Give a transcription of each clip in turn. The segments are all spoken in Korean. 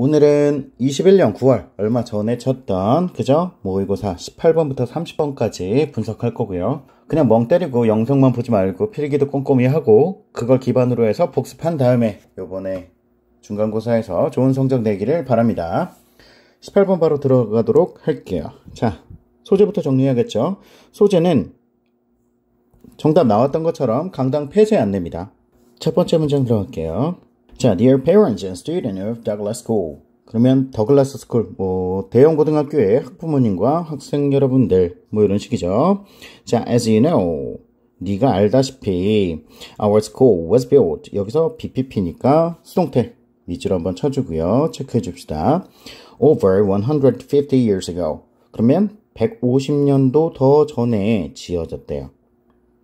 오늘은 21년 9월 얼마 전에 쳤던 그죠? 모의고사 18번부터 30번까지 분석할 거고요. 그냥 멍 때리고 영상만 보지 말고 필기도 꼼꼼히 하고 그걸 기반으로 해서 복습한 다음에 요번에 중간고사에서 좋은 성적 내기를 바랍니다. 18번 바로 들어가도록 할게요. 자, 소재부터 정리해야겠죠? 소재는 정답 나왔던 것처럼 강당 폐쇄 안내입니다. 첫 번째 문장 들어갈게요. 자, dear parents and students of Douglas School. 그러면 더글라스 스쿨, 뭐 대형 고등학교의 학부모님과 학생 여러분들 뭐 이런 식이죠. 자, as you know, 네가 알다시피 our school was built 여기서 BPP니까 수동태 밑줄 한번 쳐주고요. 체크해 줍시다. Over 150 years ago. 그러면 150년도 더 전에 지어졌대요.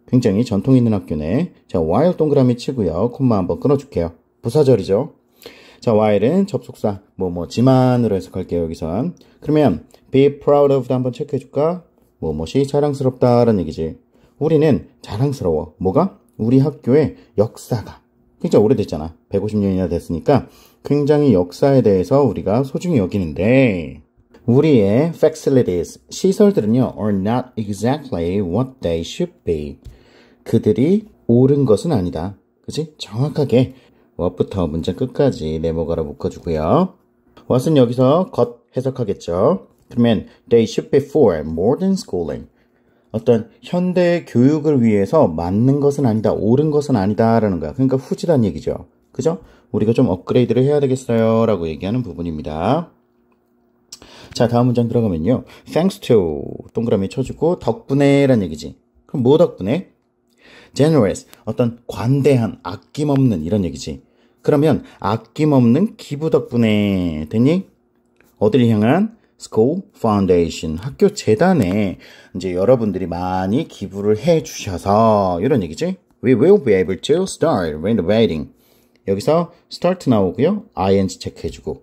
굉장히 전통 있는 학교네. 자, while 동그라미 치고요. 콤마 한번 끊어줄게요. 부사절이죠. 자, while은 접속사 뭐뭐지만으로 해석할게요. 여기선. 그러면 be proud of도 한번 체크해 줄까? 뭐뭐시 자랑스럽다라는 얘기지. 우리는 자랑스러워. 뭐가? 우리 학교의 역사가 굉장히 오래됐잖아. 150년이나 됐으니까 굉장히 역사에 대해서 우리가 소중히 여기는데 우리의 facilities, 시설들은요, are not exactly what they should be. 그들이 옳은 것은 아니다. 그지? 정확하게 what부터 문장 끝까지 네모가로 묶어주고요. what은 여기서 겉 해석하겠죠. 그러면 they should be for more than schooling. 어떤 현대 교육을 위해서 맞는 것은 아니다, 옳은 것은 아니다라는 거야. 그러니까 후지란 얘기죠. 그죠? 우리가 좀 업그레이드를 해야 되겠어요. 라고 얘기하는 부분입니다. 자, 다음 문장 들어가면요. Thanks to 동그라미 쳐주고 덕분에 라는 얘기지. 그럼 뭐 덕분에? generous, 어떤 관대한, 아낌없는 이런 얘기지. 그러면 아낌없는 기부 덕분에 되니 어디를 향한 School Foundation 학교 재단에 이제 여러분들이 많이 기부를 해 주셔서 이런 얘기지. We will be able to start renovating. 여기서 start 나오고요. ing 체크해 주고.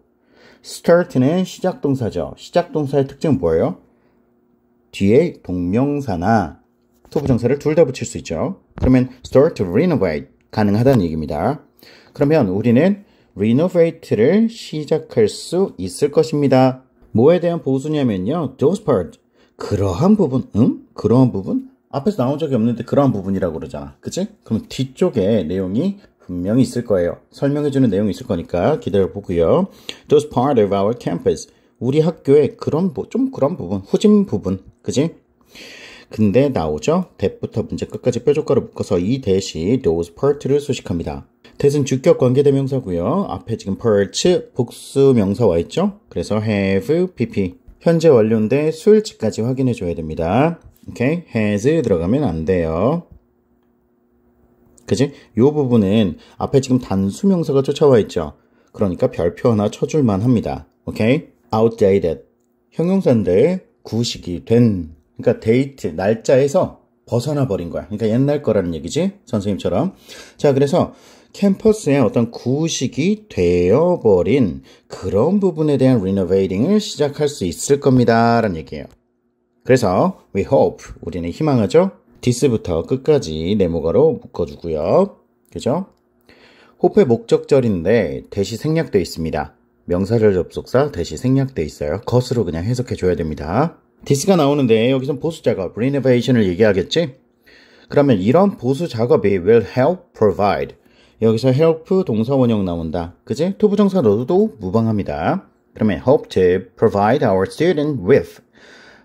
start는 시작 동사죠. 시작 동사의 특징은 뭐예요? 뒤에 동명사나 토부 정사를 둘 다 붙일 수 있죠. 그러면 start to renovate 가능하다는 얘기입니다. 그러면 우리는 renovate를 시작할 수 있을 것입니다. 뭐에 대한 보수냐면요. those parts 그러한 부분, 응? 그러한 부분? 앞에서 나온 적이 없는데 그러한 부분이라고 그러잖아. 그치? 그럼 뒤쪽에 내용이 분명히 있을 거예요. 설명해주는 내용이 있을 거니까 기다려보고요. Those part s of our campus. 우리 학교의 그런, 뭐, 좀 그런 부분, 후진 부분. 그치 근데 나오죠? that부터 문제 끝까지 뾰족가로 묶어서 이 대시 those part를 수식합니다. that은 주격 관계 대명사고요. 앞에 지금 parts 복수 명사 와 있죠? 그래서 have, pp 현재 완료인데 수일치까지 확인해 줘야 됩니다. 오케이? has 들어가면 안 돼요. 그지? 요 부분은 앞에 지금 단수 명사가 쫓아와 있죠. 그러니까 별표 하나 쳐줄만 합니다. 오케이? outdated 형용사인데 구식이 된 그러니까 데이트, 날짜에서 벗어나 버린 거야. 그러니까 옛날 거라는 얘기지. 선생님처럼. 자, 그래서 캠퍼스의 어떤 구식이 되어버린 그런 부분에 대한 리노베이팅을 시작할 수 있을 겁니다. 라는 얘기예요. 그래서 we hope 우리는 희망하죠. 디스부터 끝까지 네모가로 묶어주고요. 그죠? 호프의 목적절인데 대시 생략되어 있습니다. 명사절 접속사 대시 생략되어 있어요. 것으로 그냥 해석해 줘야 됩니다. 디스가 나오는데 여기선 보수 작업, renovation을 얘기하겠지? 그러면 이런 보수 작업이 will help provide. 여기서 help 동사 원형 나온다. 그지? 투부정사 넣어도 무방합니다. 그러면 help to provide our student with.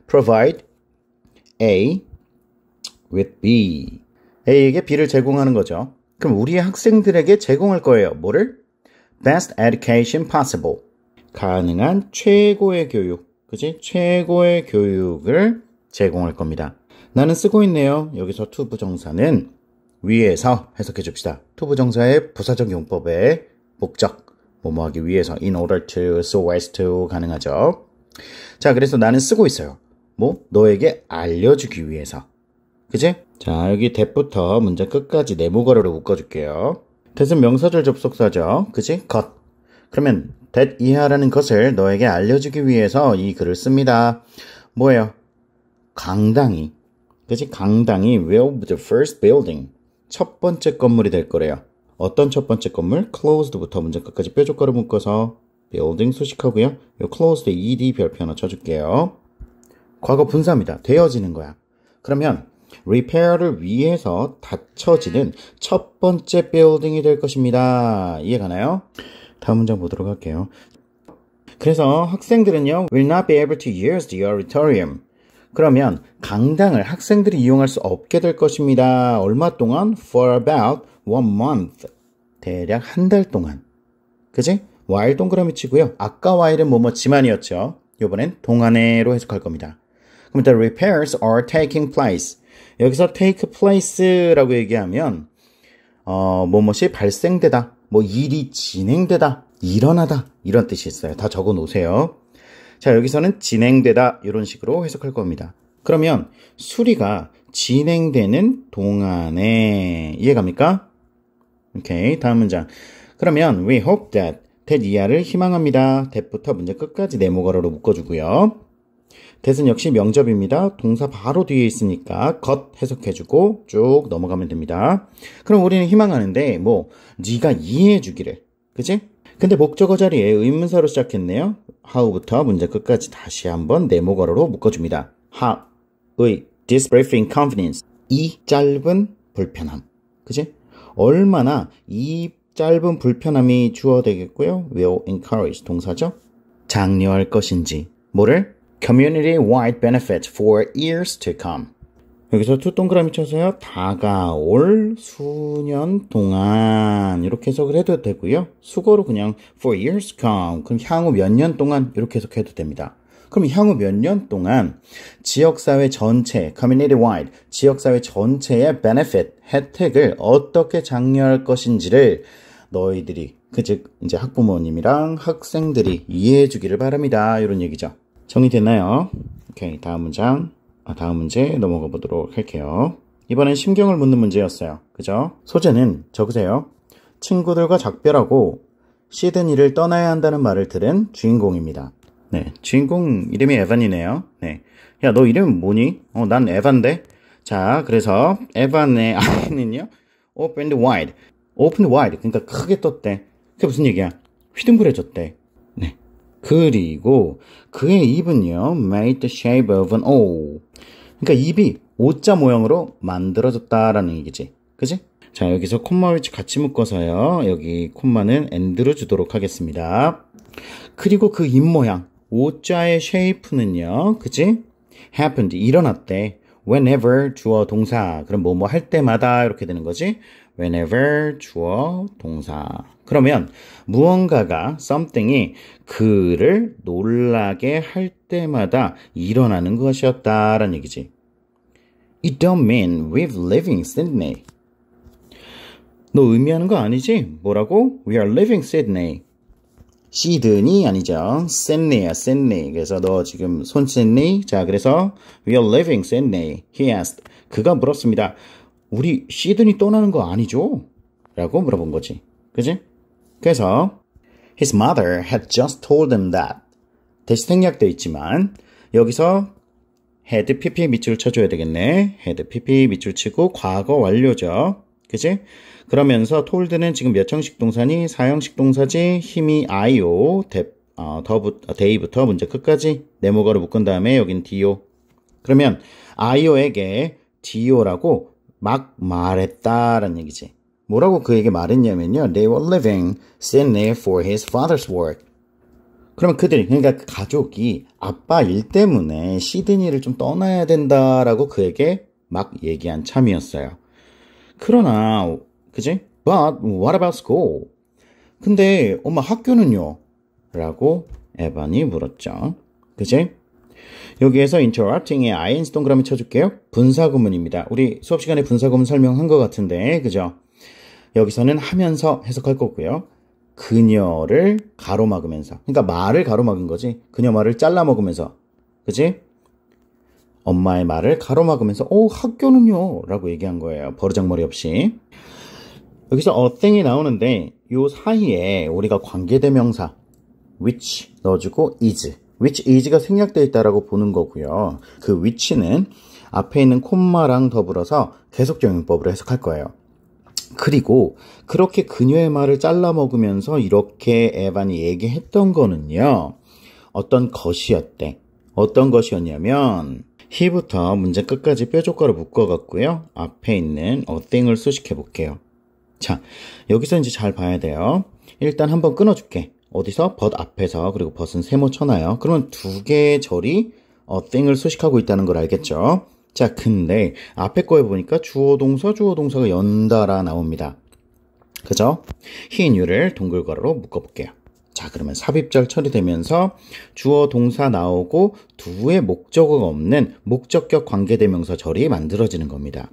provide A with B. A에게 B를 제공하는 거죠. 그럼 우리 학생들에게 제공할 거예요. 뭐를? best education possible. 가능한 최고의 교육. 그지? 최고의 교육을 제공할 겁니다. 나는 쓰고 있네요. 여기서 t 부정사는 위에서 해석해 줍시다. t 부정사의 부사적 용법의 목적, 뭐뭐 하기 위해서 in order to, so as to 가능하죠. 자, 그래서 나는 쓰고 있어요. 뭐 너에게 알려주기 위해서. 그지? 자, 여기 대부터 문제 끝까지 네모가로로 묶어줄게요. 대신 명사절 접속사죠. 그지? 것. 그러면 that 이하라는 것을 너에게 알려주기 위해서 이 글을 씁니다. 뭐예요? 강당이. 그치? 강당이 will be the first building. 첫 번째 건물이 될 거래요. 어떤 첫 번째 건물? closed부터 문장 끝까지 뾰족거루 묶어서 building 수식하고요. 요 closed ed 별표 하나 쳐줄게요. 과거 분사입니다. 되어지는 거야. 그러면 r e p a i r 를 위해서 닫혀지는 첫 번째 b u i i l d n g 이될 것입니다. 이해가나요? 다음 문장 보도록 할게요. 그래서 학생들은요, will not be able to use the auditorium. 그러면 강당을 학생들이 이용할 수 없게 될 것입니다. 얼마 동안? for about one month. 대략 한 달 동안. 그지? while 동그라미 치고요. 아까 while은 뭐뭐 지만이었죠. 요번엔 동안에로 해석할 겁니다. 그럼 the repairs are taking place. 여기서 take place라고 얘기하면 어, 뭐뭐시 발생되다. 뭐 일이 진행되다, 일어나다 이런 뜻이 있어요. 다 적어 놓으세요. 자, 여기서는 진행되다 이런 식으로 해석할 겁니다. 그러면 수리가 진행되는 동안에 이해갑니까? 오케이, 다음 문장. 그러면 we hope that t 이하를 희망합니다. t 부터 문제 끝까지 네모가로로 묶어주고요. 대은 역시 명접입니다. 동사 바로 뒤에 있으니까 것 해석해주고 쭉 넘어가면 됩니다. 그럼 우리는 희망하는데 뭐 네가 이해해주기를 그치? 근데 목적어 자리에 의문사로 시작했네요. how부터 문제 끝까지 다시 한번 네모괄호로 묶어줍니다. how, 의, this brief inconvenience 이 짧은 불편함 그치? 얼마나 이 짧은 불편함이 주어되겠고요. will encourage 동사죠. 장려할 것인지 뭐를? community wide benefits for years to come. 여기서 두 동그라미 쳐서요. 다가올 수년 동안 이렇게 해석을 해도 되고요. 수거로 그냥 for years come 그럼 향후 몇 년 동안 이렇게 해석해도 됩니다. 그럼 향후 몇 년 동안 지역사회 전체, community wide, 지역사회 전체의 benefit, 혜택을 어떻게 장려할 것인지를 너희들이, 그 즉, 이제 학부모님이랑 학생들이 이해해 주기를 바랍니다. 이런 얘기죠. 정리됐나요? 오케이, 다음 문장, 아, 다음 문제 넘어가 보도록 할게요. 이번엔 심경을 묻는 문제였어요. 그죠? 소재는 적으세요. 친구들과 작별하고 시드니를 떠나야 한다는 말을 들은 주인공입니다. 네, 주인공 이름이 에반이네요. 네. 야, 너이름 뭐니? 어, 난 에반데. 자, 그래서 에반의 아이는요. opened wide. opened wide. 그러니까 크게 떴대. 그게 무슨 얘기야? 휘둥그레졌대. 그리고 그의 입은요, made the shape of an O. 그러니까 입이 O자 모양으로 만들어졌다라는 얘기지. 그지? 자, 여기서 콤마 위치 같이 묶어서요. 여기 콤마는 엔드로 주도록 하겠습니다. 그리고 그 입 모양, O자의 쉐이프는요. 그지? happened, 일어났대. whenever 주어 동사. 그럼 뭐 뭐 할 때마다 이렇게 되는 거지. whenever 주어 동사 그러면 무언가가 something이 그를 놀라게 할 때마다 일어나는 것이었다라는 얘기지. It don't mean we've living Sydney. 너 의미하는 거 아니지? 뭐라고? We are living Sydney. 시드니 아니죠. 샌네야, 샌네. 그래서 너 지금 손 샌네? 자, 그래서 we are living Sydney. He asked. 그가 물었습니다. 우리 시드니 떠나는 거 아니죠? 라고 물어본 거지. 그지? 그래서 His mother had just told him that 대시 생략되어 있지만 여기서 had pp 밑줄 쳐줘야 되겠네. had pp 밑줄 치고 과거 완료죠. 그지? 그러면서 told는 지금 몇 형식 동사니? 사형식 동사지 힘이 io 대, 어, 더부, 데이부터 어, 문제 끝까지 네모가로 묶은 다음에 여긴 do 그러면 io 에게 do라고 막 말했다라는 얘기지. 뭐라고 그에게 말했냐면요. They were living s i t t i n there for his father's work. 그러면 그들이 그러니까 그 가족이 아빠 일 때문에 시드니를 좀 떠나야 된다라고 그에게 막 얘기한 참이었어요. 그러나 그지? But what about school? 근데 엄마 학교는요? 라고 에반이 물었죠. 그지? 여기에서 interrupting에 ing 동그라미 쳐줄게요. 분사구문입니다. 우리 수업 시간에 분사구문 설명한 것 같은데, 그죠? 여기서는 하면서 해석할 거고요. 그녀를 가로막으면서. 그러니까 말을 가로막은 거지. 그녀 말을 잘라 먹으면서. 그지? 엄마의 말을 가로막으면서, 오, 학교는요? 라고 얘기한 거예요. 버르장머리 없이. 여기서 a thing이 나오는데, 요 사이에 우리가 관계대명사, which 넣어주고 is which is가 생략되어 있다라고 보는 거고요. 그 위치는 앞에 있는 콤마랑 더불어서 계속적용법으로 해석할 거예요. 그리고 그렇게 그녀의 말을 잘라 먹으면서 이렇게 에반이 얘기했던 거는요. 어떤 것이었대. 어떤 것이었냐면 히부터 문제 끝까지 뼈조각로 묶어갔고요. 앞에 있는 어땡을 수식해 볼게요. 자, 여기서 이제 잘 봐야 돼요. 일단 한번 끊어줄게. 어디서? 벗 앞에서 그리고 벗은 세모 쳐놔요. 그러면 두 개의 절이 어, thing을 수식하고 있다는 걸 알겠죠? 자, 근데 앞에 거에 보니까 주어 동서 주어 동서가 연달아 나옵니다. 그죠? 흰 유를 동글 거호로 묶어볼게요. 자, 그러면 삽입절 처리되면서 주어 동사 나오고 두의 목적어가 없는 목적격 관계대명사 절이 만들어지는 겁니다.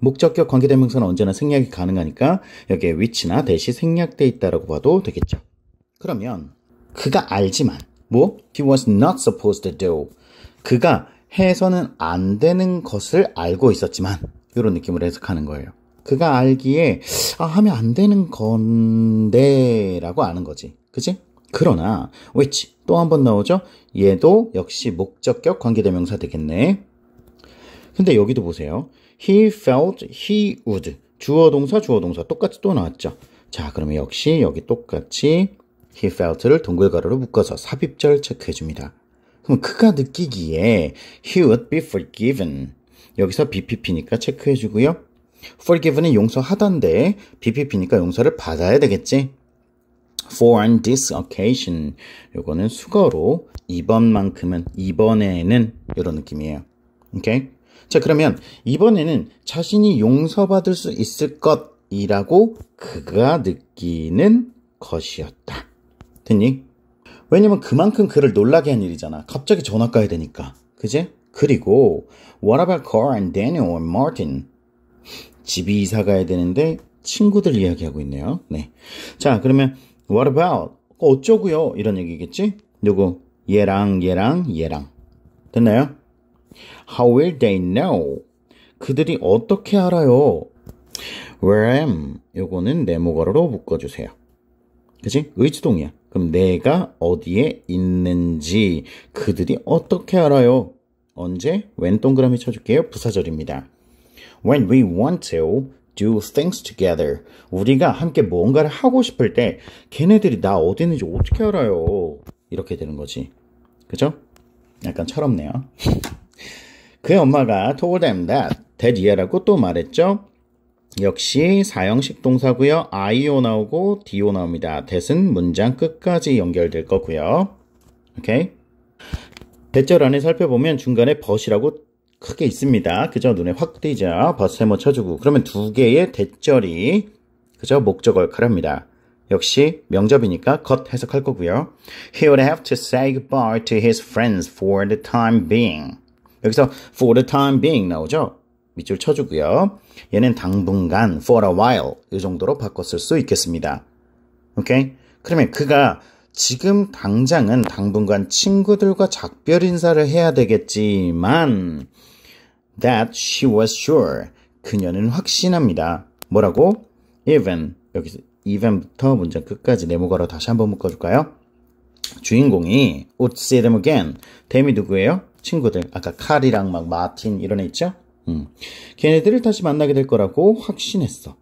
목적격 관계대명사는 언제나 생략이 가능하니까 여기에 위치나 대시 생략돼 있다라고 봐도 되겠죠. 그러면 그가 알지만 뭐 he was not supposed to do 그가 해서는 안 되는 것을 알고 있었지만 이런 느낌으로 해석하는 거예요. 그가 알기에 아 하면 안 되는 건데라고 아는 거지. 그치? 그러나 which 또 한 번 나오죠? 얘도 역시 목적격 관계대명사 되겠네. 근데 여기도 보세요. he felt he would 주어 동사 주어 동사 똑같이 또 나왔죠. 자, 그러면 역시 여기 똑같이 he felt를 동글가루로 묶어서 삽입절 체크해줍니다. 그럼 그가 느끼기에 he would be forgiven. 여기서 BPP니까 체크해주고요. forgiven은 용서하던데 BPP니까 용서를 받아야 되겠지. for on this occasion. 요거는 수거로 이번만큼은 이번에는 이런 느낌이에요. 오케이? 자, 그러면 이번에는 자신이 용서받을 수 있을 것이라고 그가 느끼는 것이었다. 됐니? 왜냐면 그만큼 그를 놀라게 한 일이잖아. 갑자기 전화 가야 되니까. 그지? 그리고 What about Carl and Daniel and Martin? 집이 이사 가야 되는데 친구들 이야기하고 있네요. 네. 자, 그러면 What about? 어쩌고요? 이런 얘기겠지? 누구? 얘랑 얘랑 얘랑. 됐나요? How will they know? 그들이 어떻게 알아요? Where am? 요거는 네모가로로 묶어주세요. 그지? 의지동이야. 그럼 내가 어디에 있는지 그들이 어떻게 알아요? 언제? 왼 동그라미 쳐줄게요. 부사절입니다. When we want to do things together. 우리가 함께 뭔가를 하고 싶을 때 걔네들이 나 어디 있는지 어떻게 알아요? 이렇게 되는 거지. 그죠? 약간 철없네요. 그의 엄마가 told them that 대지혜라고 또 말했죠. 역시 사형식 동사고요. IO 나오고 DO 나옵니다. a t 대은 문장 끝까지 연결될 거고요. 오케이? 대절안에 살펴보면 중간에 벗이라고 크게 있습니다. 그죠 눈에 확 띄죠. 벗 세모 뭐 쳐주고 그러면 두 개의 대절이 그죠 목적 얼칼합니다. 역시 명접이니까 겉 해석할 거고요. He would have to say goodbye to his friends for the time being. 여기서 for the time being 나오죠? 밑줄 쳐주고요. 얘는 당분간 for a while 이 정도로 바꿨을 수 있겠습니다. 오케이? 그러면 그가 지금 당장은 당분간 친구들과 작별 인사를 해야 되겠지만 that she was sure 그녀는 확신합니다. 뭐라고? even 여기서 even부터 문장 끝까지 네모가로 다시 한번 묶어줄까요? 주인공이 would see them again 댐이 누구예요? 친구들 아까 칼이랑 막 마틴 이런 애 있죠? 음, 걔네들을 다시 만나게 될 거라고 확신했어.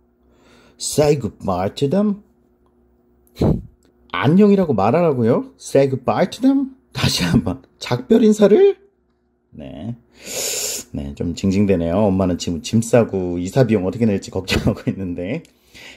Say goodbye to them. 안녕이라고 말하라고요? Say goodbye to them. 다시 한번 작별 인사를. 네. 네, 좀 징징대네요. 엄마는 지금 짐 싸고 이사 비용 어떻게 낼지 걱정하고 있는데.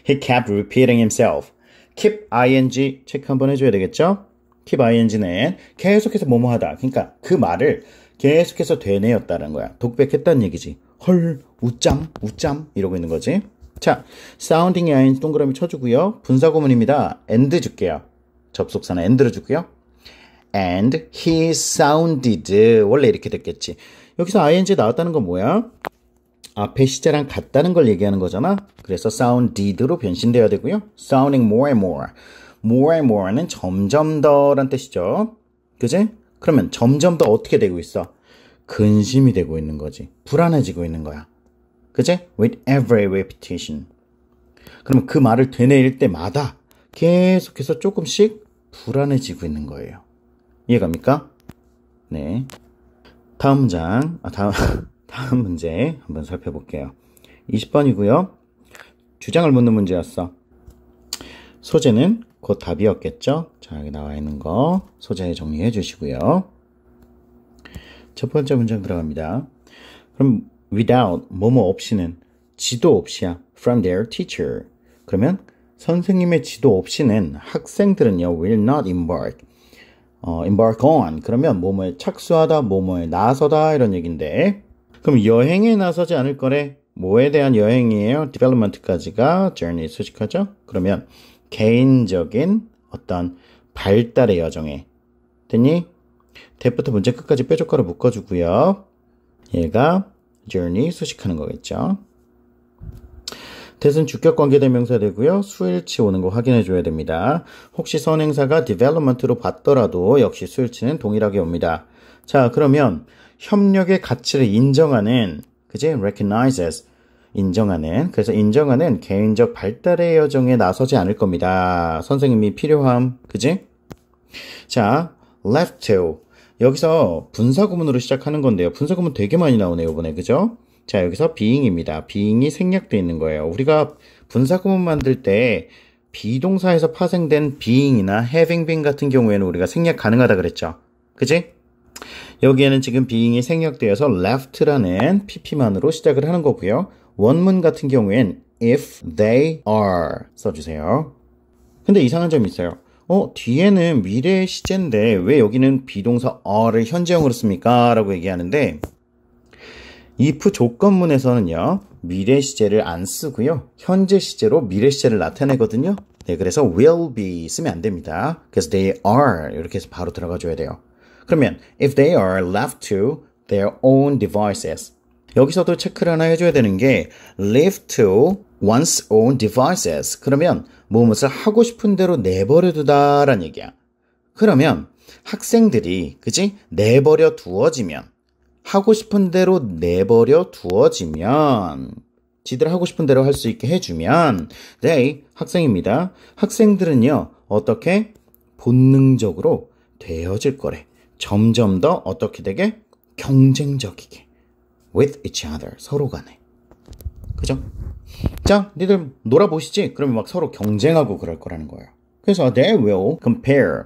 He kept repeating himself. keep ing 체크 한번 해줘야 되겠죠? keep ing는 계속해서 뭐뭐하다. 그러니까 그 말을 계속해서 되뇌였다는 거야. 독백했다는 얘기지. 헐, 우짬우짬 이러고 있는 거지. 자, 사운딩 야인 동그라미 쳐주고요. 분사고문입니다 and 줄게요. 접속사는 and를 줄게요 and he sounded 원래 이렇게 됐겠지. 여기서 ing 나왔다는 건 뭐야? 앞에 시제랑 같다는 걸 얘기하는 거잖아. 그래서 sounded로 변신되어야 되고요. sounding more and more. more and more는 점점 더란 뜻이죠. 그지? 그러면 점점 더 어떻게 되고 있어? 근심이 되고 있는 거지. 불안해지고 있는 거야. 그지? With every repetition. 그러면 그 말을 되뇌일 때마다 계속해서 조금씩 불안해지고 있는 거예요. 이해갑니까? 네. 다음 문장, 아, 다음, 다음 문제 한번 살펴볼게요. 20번이고요. 주장을 묻는 문제였어. 소재는 그 답이었겠죠? 자, 여기 나와 있는 거 소재 정리해 주시고요. 첫 번째 문장 들어갑니다. 그럼 without 뭐뭐 없이는 지도 없이야. from their teacher. 그러면 선생님의 지도 없이는 학생들은요 will not embark. 어, embark on. 그러면 뭐뭐에 착수하다, 뭐뭐에 나서다 이런 얘기인데. 그럼 여행에 나서지 않을 거래. 뭐에 대한 여행이에요? development까지가 journey 수식하죠? 그러면 개인적인 어떤 발달의 여정에 됐니? 대부터 문제 끝까지 뾰족가로 묶어주고요. 얘가 journey 수식하는 거겠죠. 대은 주격 관계대명사 되고요. 수일치 오는 거 확인해 줘야 됩니다. 혹시 선행사가 development로 봤더라도 역시 수일치는 동일하게 옵니다. 자, 그러면 협력의 가치를 인정하는 그지? recognizes 인정하는 그래서 인정하는 개인적 발달의 여정에 나서지 않을 겁니다. 선생님이 필요함. 그지? 자, left to 여기서 분사구문으로 시작하는 건데요. 분사구문 되게 많이 나오네요, 이번에. 그죠? 자, 여기서 being입니다. being이 생략되어 있는 거예요. 우리가 분사구문 만들 때 비동사에서 파생된 being이나 having been 같은 경우에는 우리가 생략 가능하다 그랬죠. 그지? 여기에는 지금 being이 생략되어서 left라는 pp만으로 시작을 하는 거고요. 원문 같은 경우엔 if they are 써주세요. 근데 이상한 점이 있어요. 어, 뒤에는 미래 시제인데 왜 여기는 비동사 are를 현재형으로 씁니까? 라고 얘기하는데 if 조건문에서는요. 미래 시제를 안 쓰고요. 현재 시제로 미래 시제를 나타내거든요. 네, 그래서 will be 쓰면 안 됩니다. 그래서 they are 이렇게 해서 바로 들어가 줘야 돼요. 그러면 if they are left to their own devices 여기서도 체크를 하나 해줘야 되는 게 l i v e to one's own devices. 그러면 무엇을 하고 싶은 대로 내버려 두다라는 얘기야. 그러면 학생들이 그지 내버려 두어지면 하고 싶은 대로 내버려 두어지면 지들 하고 싶은 대로 할 수 있게 해주면 they 네, 학생입니다. 학생들은요 어떻게 본능적으로 되어질 거래. 점점 더 어떻게 되게 경쟁적이게. with each other 서로 간에 그죠? 자 니들 놀아보시지 그러면 막 서로 경쟁하고 그럴 거라는 거예요 그래서 they will compare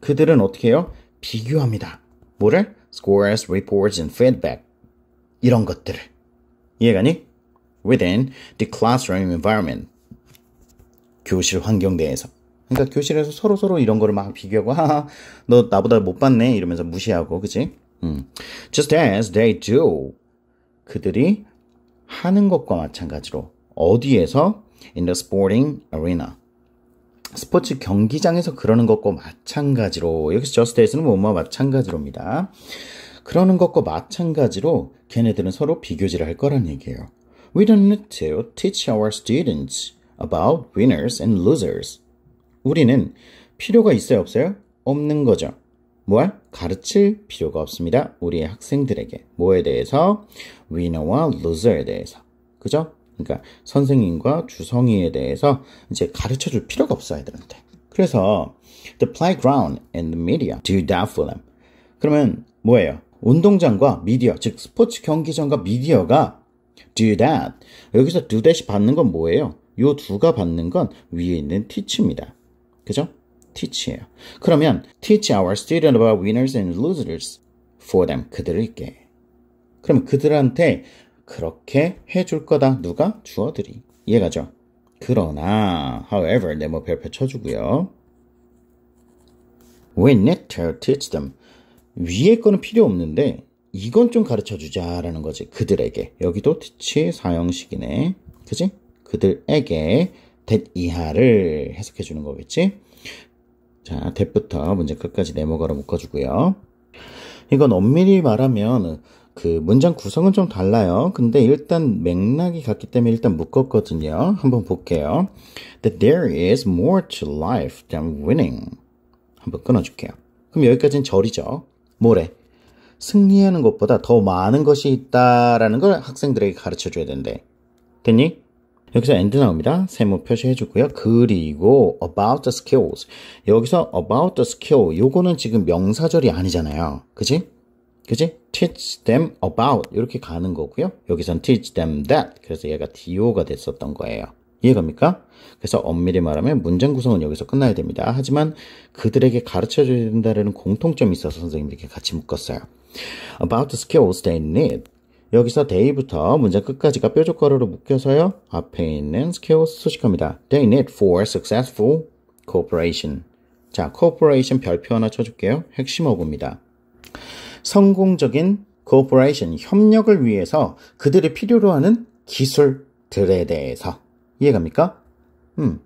그들은 어떻게 해요? 비교합니다 뭐를? scores, reports and feedback 이런 것들을 이해가니? within the classroom environment 교실 환경 내에서 그러니까 교실에서 서로 서로 이런 거를 막 비교하고 하하 너 나보다 못 봤네 이러면서 무시하고 그치? 음. just as they do 그들이 하는 것과 마찬가지로 어디에서 in the sporting arena 스포츠 경기장에서 그러는 것과 마찬가지로 여기서 just as는 뭐뭐 마찬가지로입니다. 그러는 것과 마찬가지로 걔네들은 서로 비교질을 할 거란 얘기예요. We don't need to teach our students about winners and losers. 우리는 필요가 있어요, 없어요? 없는 거죠. 뭘 가르칠 필요가 없습니다. 우리의 학생들에게 뭐에 대해서 winner와 loser에 대해서 그죠? 그러니까 선생님과 주성이에 대해서 이제 가르쳐 줄 필요가 없어 애들한테. 그래서 the playground and the media do that for them. 그러면 뭐예요? 운동장과 미디어, 즉 스포츠 경기장과 미디어가 do that. 여기서 do that이 받는 건 뭐예요? 요 두가 받는 건 위에 있는 teach입니다. 그죠? teach예요. 그러면 teach our students about winners and losers for them 그들에게. 그러면 그들한테 그렇게 해줄 거다 누가 주어들이 이해가죠? 그러나 however 네모 별표 쳐주고요. We need to teach them 위에 거는 필요 없는데 이건 좀 가르쳐 주자라는 거지 그들에게 여기도 teach 사형식이네 그지? 그들에게 that 이하를 해석해 주는 거겠지? 자, 대부터 문제 끝까지 네모가로 묶어주고요. 이건 엄밀히 말하면 그 문장 구성은 좀 달라요. 근데 일단 맥락이 같기 때문에 일단 묶었거든요. 한번 볼게요. That there is more to life than winning. 한번 끊어줄게요. 그럼 여기까지는 절이죠. 뭐래? 승리하는 것보다 더 많은 것이 있다라는 걸 학생들에게 가르쳐 줘야 된대. 됐니? 여기서 and 나옵니다. 세모 표시해주고요. 그리고 about the skills. 여기서 about the skill. 요거는 지금 명사절이 아니잖아요. 그지? 그지? teach them about. 이렇게 가는 거고요. 여기선 teach them that. 그래서 얘가 do가 됐었던 거예요. 이해갑니까? 그래서 엄밀히 말하면 문장 구성은 여기서 끝나야 됩니다. 하지만 그들에게 가르쳐 준다는 공통점이 있어서 선생님들께 같이 묶었어요. About the skills they need. 여기서 day부터 문장 끝까지가 뾰족거리로 묶여서요. 앞에 있는 스퀘어 수식합니다. They need for successful cooperation. 자, cooperation 별표 하나 쳐줄게요. 핵심 어구입니다. 성공적인 cooperation, 협력을 위해서 그들이 필요로 하는 기술들에 대해서. 이해갑니까? 음.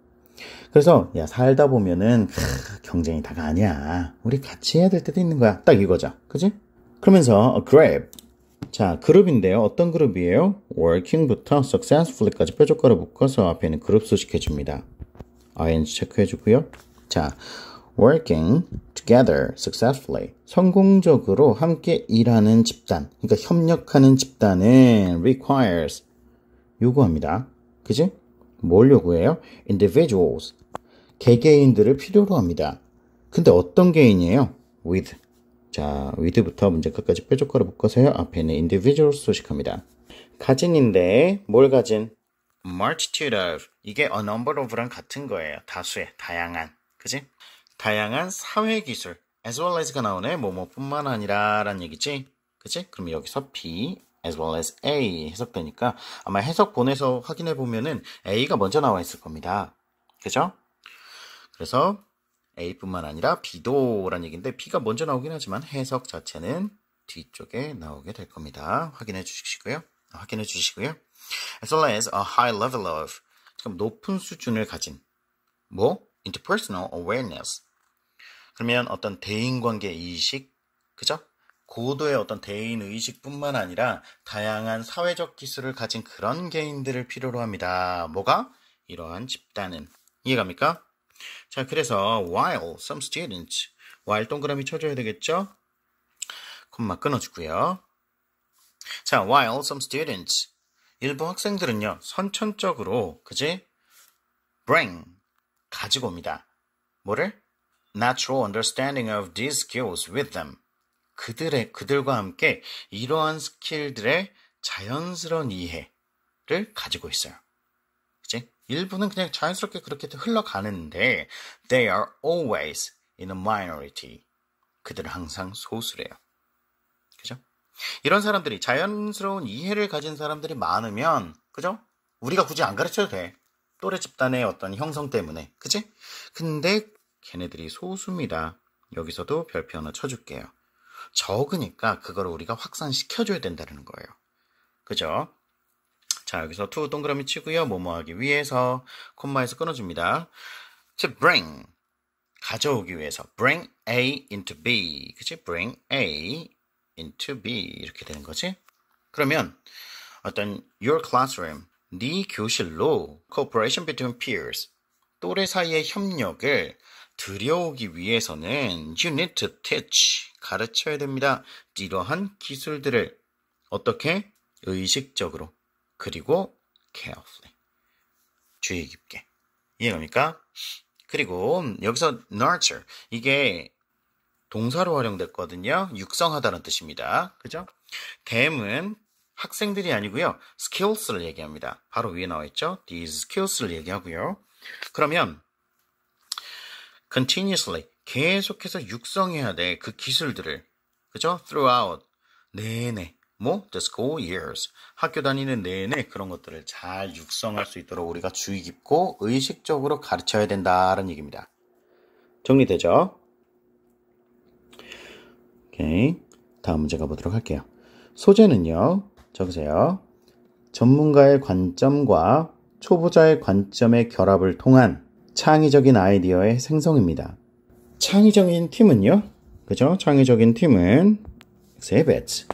그래서 야 살다 보면은 크, 경쟁이 다가 아니야. 우리 같이 해야 될 때도 있는 거야. 딱 이거죠. 그지? 그러면서 grab 자, 그룹인데요. 어떤 그룹이에요? working부터 successfully까지 뾰족가로 묶어서 앞에 는 그룹 수식해 줍니다. ing 체크해 주고요. 자, working together successfully. 성공적으로 함께 일하는 집단, 그러니까 협력하는 집단은 requires 요구합니다. 그지? 뭘 요구해요? individuals. 개개인들을 필요로 합니다. 근데 어떤 개인이에요? with 자, 위드부터 문제 끝까지 뾰족거로 묶어서요. 앞에 는 individual 소식합니다. 가진인데 뭘 가진? multitude of 이게 a number of랑 같은 거예요. 다수의, 다양한, 그지? 다양한 사회 기술 as well as가 나오네. 뭐뭐뿐만 아니라라는 얘기지, 그지? 그럼 여기서 b as well as a 해석되니까 아마 해석보내서 확인해 보면은 a가 먼저 나와 있을 겁니다. 그죠? 그래서 A뿐만 아니라 B도라는 얘기인데 B가 먼저 나오긴 하지만 해석 자체는 뒤쪽에 나오게 될 겁니다. 확인해 주시고요. 아, 확인해 주시고요. As well as a high level of 지금 높은 수준을 가진 뭐 interpersonal awareness 그러면 어떤 대인관계 의식 그죠? 고도의 어떤 대인 의식뿐만 아니라 다양한 사회적 기술을 가진 그런 개인들을 필요로 합니다. 뭐가 이러한 집단은 이해갑니까? 자, 그래서 while some students, while 동그라미 쳐줘야 되겠죠? 콤마 끊어주고요. 자, while some students, 일부 학생들은요, 선천적으로, 그지? bring, 가지고 옵니다. 뭐를? natural understanding of these skills with them. 그들의, 그들과 함께 이러한 스킬들의 자연스러운 이해를 가지고 있어요. 일부는 그냥 자연스럽게 그렇게 흘러가는데 they are always in a minority. 그들은 항상 소수래요. 그죠? 이런 사람들이 자연스러운 이해를 가진 사람들이 많으면 그죠? 우리가 굳이 안 가르쳐도 돼. 또래 집단의 어떤 형성 때문에. 그치? 근데 걔네들이 소수입니다. 여기서도 별표 하나 쳐줄게요. 적으니까 그걸 우리가 확산시켜줘야 된다는 거예요. 그죠? 자, 여기서 to 동그라미 치고요. 뭐 뭐 하기 위해서 콤마에서 끊어줍니다. To bring 가져오기 위해서 bring A into B. 그치? bring A into B 이렇게 되는 거지. 그러면 어떤 your classroom 네 교실로 cooperation between peers 또래 사이의 협력을 들여오기 위해서는 you need to teach 가르쳐야 됩니다. 이러한 기술들을 어떻게 의식적으로 그리고 carefully. 주의 깊게. 이해갑니까? 그리고 여기서 nurture 이게 동사로 활용됐거든요. 육성하다는 뜻입니다. 그죠? 댐은 학생들이 아니고요. skills를 얘기합니다. 바로 위에 나와 있죠. these skills를 얘기하고요. 그러면 continuously 계속해서 육성해야 돼. 그 기술들을. 그죠? throughout 내내 뭐 the school years 학교 다니는 내내 그런 것들을 잘 육성할 수 있도록 우리가 주의 깊고 의식적으로 가르쳐야 된다는 얘기입니다. 정리되죠? 오케이 다음 문제 가보도록 할게요. 소재는요 적으세요. 전문가의 관점과 초보자의 관점의 결합을 통한 창의적인 아이디어의 생성입니다. 창의적인 팀은요? 그죠? 창의적인 팀은 exhibits,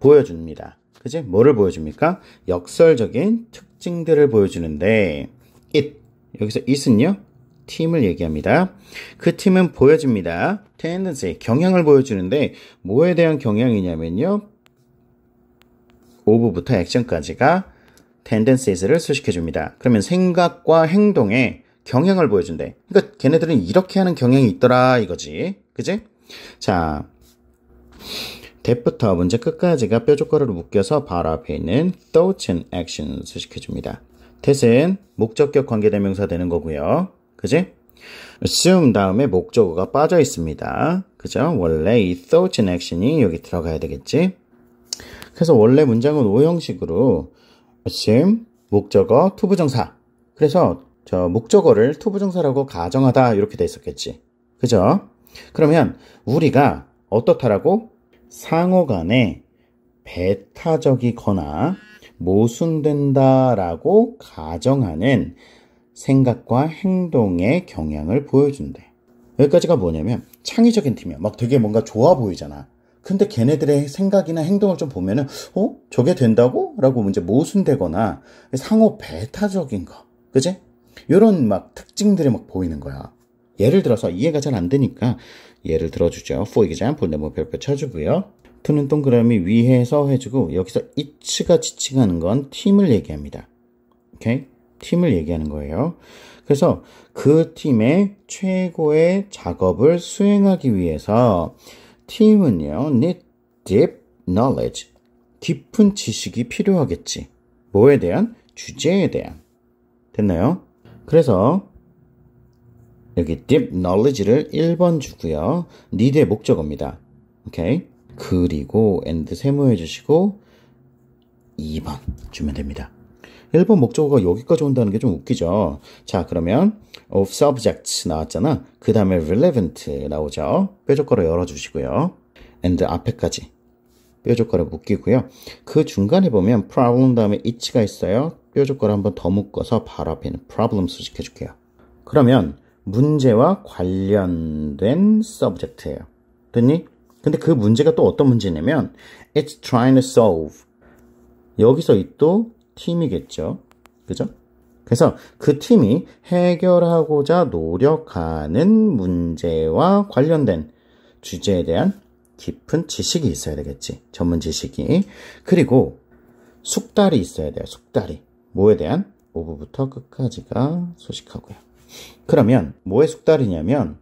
보여줍니다. 그지? 뭐를 보여줍니까? 역설적인 특징들을 보여주는데 it 여기서 it은요 팀을 얘기합니다. 그 팀은 보여줍니다 tendency 경향을 보여주는데 뭐에 대한 경향이냐면요 오브부터 액션까지가 tendencies를 수식해줍니다. 그러면 생각과 행동에 경향을 보여준대. 그러니까 걔네들은 이렇게 하는 경향이 있더라 이거지. 그지? 자, 대부터 문제 끝까지가 뾰족가루로 묶여서 바로 앞에 있는 thoughts and actions 수식해줍니다. that은 목적격 관계대명사 되는 거고요. 그지? assume 다음에 목적어가 빠져 있습니다. 그죠? 원래 이 thoughts and action이 여기 들어가야 되겠지? 그래서 원래 문장은 5형식으로 assume, 목적어, 투부정사. 그래서 저 목적어를 투부정사라고 가정하다 이렇게 돼 있었겠지. 그죠? 그러면 우리가 어떻다라고 상호 간에 배타적이거나 모순된다라고 가정하는 생각과 행동의 경향을 보여준대. 여기까지가 뭐냐면 창의적인 팀이야. 막 되게 뭔가 좋아 보이잖아. 근데 걔네들의 생각이나 행동을 좀 보면은 어 저게 된다고? 라고 이제 모순되거나 상호 배타적인 거 그지? 이런 막 특징들이 막 보이는 거야 예를 들어서 이해가 잘 안 되니까 예를 들어주죠. for example 네모표를 쳐주고요. 2는 동그라미 위에서 해주고 여기서 it가 지칭하는 건 팀을 얘기합니다. 오케이? 팀을 얘기하는 거예요. 그래서 그 팀의 최고의 작업을 수행하기 위해서 팀은요, need deep knowledge, 깊은 지식이 필요하겠지. 뭐에 대한? 주제에 대한. 됐나요? 그래서 여기 deep knowledge를 1번 주고요. need의 목적어입니다. 오케이? 그리고 and 세모해 주시고 2번 주면 됩니다. 1번 목적어가 여기까지 온다는 게 좀 웃기죠. 자, 그러면 of subjects 나왔잖아. 그 다음에 relevant 나오죠. 뾰족가를 열어주시고요. and 앞에까지 뾰족가를 묶이고요. 그 중간에 보면 problem 다음에 it가 있어요. 뾰족가를 한번 더 묶어서 바로 앞에 있는 problem 수식해줄게요. 그러면 문제와 관련된 서브젝트예요. 됐니? 근데 그 문제가 또 어떤 문제냐면 it's trying to solve 여기서 이 또 팀이겠죠. 그죠? 그래서 그 팀이 해결하고자 노력하는 문제와 관련된 주제에 대한 깊은 지식이 있어야 되겠지. 전문 지식이. 그리고 숙달이 있어야 돼요. 숙달이. 뭐에 대한? 오부부터 끝까지가 소식하고요. 그러면 뭐에 숙달이냐면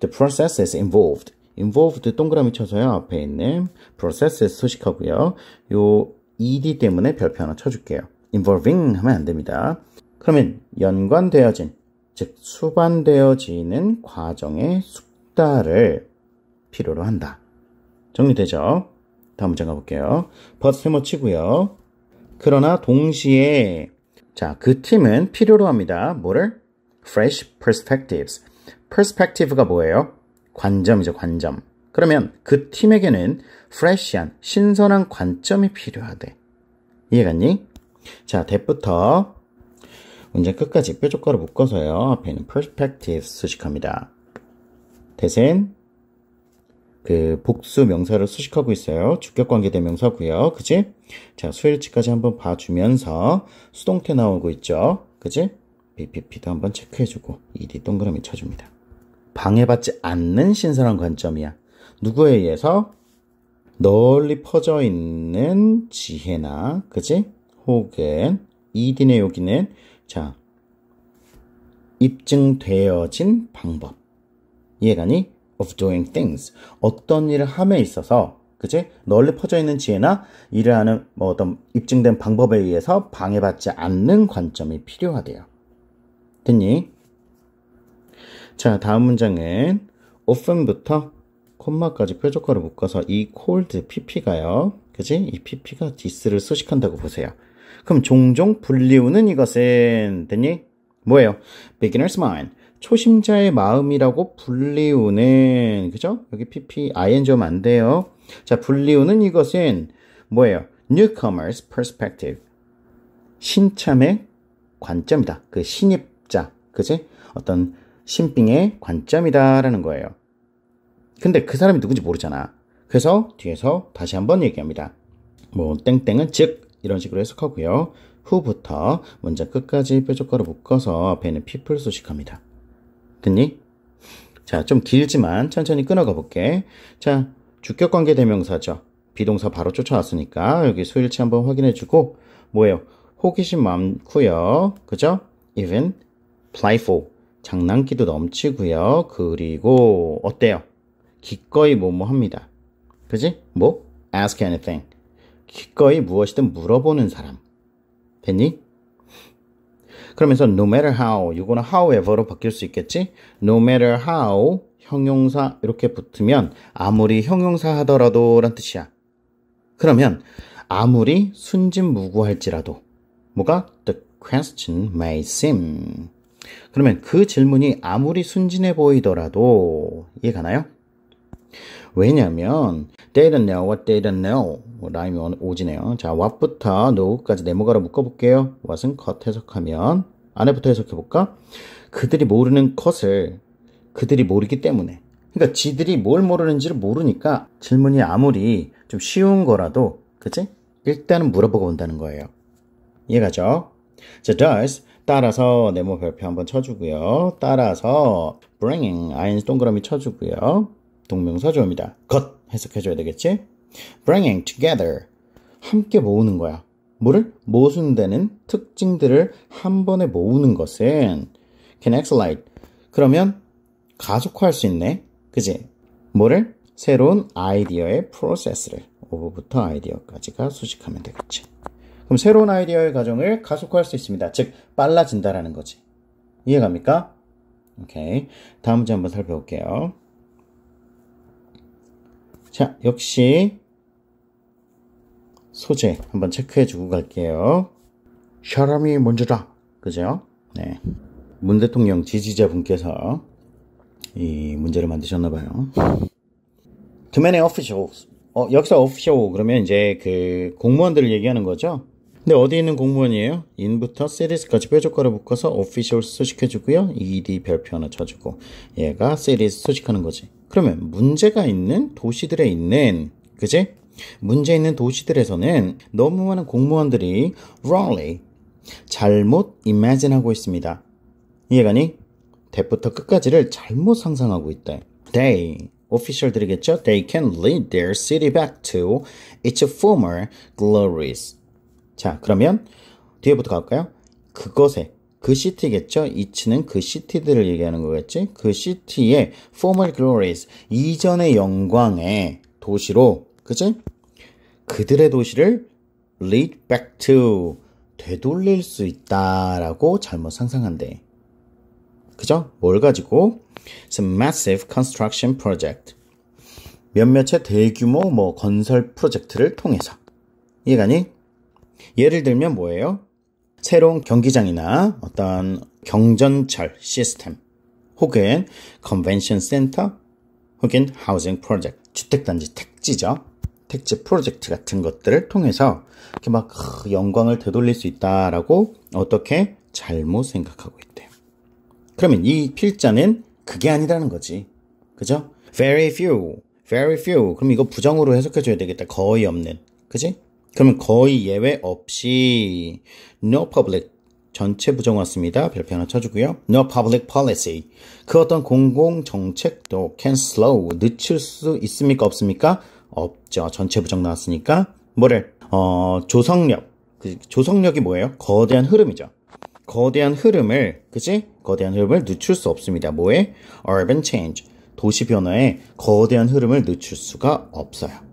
the p r o c e s s i s involved involved 동그라미 쳐서요 앞에 있는 processes 수식하고요 요 ed 때문에 별표 하나 쳐줄게요 involving 하면 안 됩니다 그러면 연관되어진 즉 수반되어지는 과정의 숙달을 필요로 한다 정리되죠 다음 문장 가볼게요 but 세모 치고요 그러나 동시에 자그 팀은 필요로 합니다 뭐를 fresh perspectives. perspective가 뭐예요? 관점이죠, 관점. 그러면 그 팀에게는 fresh한, 신선한 관점이 필요하대. 이해갔니? 자, 대부터 문제 끝까지 뾰족가로 묶어서요. 앞에 있는 perspectives 수식합니다. 대신 그 복수 명사를 수식하고 있어요. 주격관계 대명사고요. 그지? 자, 수일치까지 한번 봐주면서 수동태 나오고 있죠. 그지? BPP도 한번 체크해주고 ED 동그라미 쳐줍니다. 방해받지 않는 신선한 관점이야. 누구에 의해서? 널리 퍼져 있는 지혜나, 그지? 혹은 ED네 여기는 자 입증되어진 방법 이해가니? of doing things 어떤 일을 함에 있어서 그지? 널리 퍼져 있는 지혜나 일을 하는 뭐 어떤 입증된 방법에 의해서 방해받지 않는 관점이 필요하대요. 됐니? 자, 다음 문장은 often부터 콤마까지 표적화를 묶어서 이 cold pp가요. 그지? 이 pp가 this를 수식한다고 보세요. 그럼 종종 불리우는 이것은 됐니? 뭐예요? beginner's mind. 초심자의 마음이라고 불리우는 그죠? 여기 pp ing 오면 안 돼요. 자, 불리우는 이것은 뭐예요? newcomer's perspective. 신참의 관점이다. 그 신입 먹자. 그지? 어떤 신빙의 관점이다라는 거예요. 근데 그 사람이 누군지 모르잖아. 그래서 뒤에서 다시 한번 얘기합니다. 뭐 땡땡은 즉 이런 식으로 해석하고요. 후부터 먼저 끝까지 뾰족거로 묶어서 배는 피플 소식합니다. 됐니? 자, 좀 길지만 천천히 끊어가 볼게. 자, 주격 관계 대명사죠. 비동사 바로 쫓아왔으니까 여기 소일치 한번 확인해 주고 뭐예요? 호기심 많고요. 그죠? even playful 장난기도 넘치고요. 그리고 어때요? 기꺼이 뭐뭐 합니다. 그지? 뭐? ask anything. 기꺼이 무엇이든 물어보는 사람. 됐니? 그러면서 no matter how 이거는 however로 바뀔 수 있겠지? no matter how 형용사 이렇게 붙으면 아무리 형용사 하더라도 란 뜻이야. 그러면 아무리 순진무구할지라도 뭐가 the question may seem 그러면 그 질문이 아무리 순진해 보이더라도 이해가나요? 왜냐면 they don't know what they don't know 뭐, 라임이 오지네요 자 what부터 k n o 까지 네모가로 묶어볼게요 what은 컷 해석하면 안에부터 해석해볼까? 그들이 모르는 것을 그들이 모르기 때문에 그러니까 지들이 뭘 모르는지를 모르니까 질문이 아무리 좀 쉬운 거라도 그치? 일단은 물어보고 온다는 거예요 이해가죠? 자 does 따라서 네모 별표 한번 쳐주고요. 따라서 bringing ing 동그라미 쳐주고요. 동명사조입니다. 겉 해석해줘야 되겠지? bringing together 함께 모으는 거야. 뭐를? 모순되는 특징들을 한 번에 모으는 것은 can accelerate 그러면 가속화할 수 있네. 그지? 뭐를? 새로운 아이디어의 프로세스를 오브부터 아이디어까지가 수식하면 되겠지. 그럼 새로운 아이디어의 과정을 가속화할 수 있습니다. 즉 빨라진다라는 거지. 이해갑니까? 오케이. 다음 문제 한번 살펴볼게요. 자, 역시 소재 한번 체크해 주고 갈게요. 샤람이 먼저다. 그죠? 네. 문 대통령 지지자분께서 이 문제를 만드셨나 봐요. Too 오피셜. 어, 여기서 오피셜 그러면 이제 그 공무원들을 얘기하는 거죠. 근데 네, 어디 있는 공무원이에요? 인부터 s 리 r 까지뾰족거로 묶어서 오피셜 i 수식해주고요. ed 별표 하나 쳐주고 얘가 s 리 r i 수식하는 거지. 그러면 문제가 있는 도시들에 있는 그지? 문제 있는 도시들에서는 너무 많은 공무원들이 wrongly 잘못 imagine하고 있습니다. 이해가니? 대부터 끝까지를 잘못 상상하고 있다. They 오피셜들이겠죠? They can lead their city back to its former glories. 자, 그러면 뒤에부터 가볼까요? 그것에 그 시티겠죠? 이치는 그 시티들을 얘기하는 거겠지? 그 시티의 former glories, 이전의 영광의 도시로, 그치? 그들의 도시를 lead back to, 되돌릴 수 있다라고 잘못 상상한대. 그죠? 뭘 가지고? It's a massive construction project. 몇몇의 대규모 뭐 건설 프로젝트를 통해서. 이해가니? 예를 들면 뭐예요? 새로운 경기장이나 어떤 경전철 시스템 혹은 컨벤션 센터 혹은 하우징 프로젝트 주택단지 택지죠. 택지 프로젝트 같은 것들을 통해서 이렇게 막 아, 영광을 되돌릴 수 있다라고 어떻게 잘못 생각하고 있대요. 그러면 이 필자는 그게 아니라는 거지. 그죠? Very few, very few. 그럼 이거 부정으로 해석해줘야 되겠다. 거의 없는. 그지? 그러면 거의 예외 없이 no public 전체 부정왔습니다 별표 하나 쳐주고요. No public policy. 그 어떤 공공 정책도 can slow 늦출 수 있습니까? 없습니까? 없죠. 전체 부정 나왔으니까 뭐를 어 조성력. 그 조성력이 뭐예요? 거대한 흐름이죠. 거대한 흐름을 그지? 거대한 흐름을 늦출 수 없습니다. 뭐에? Urban change. 도시 변화에 거대한 흐름을 늦출 수가 없어요.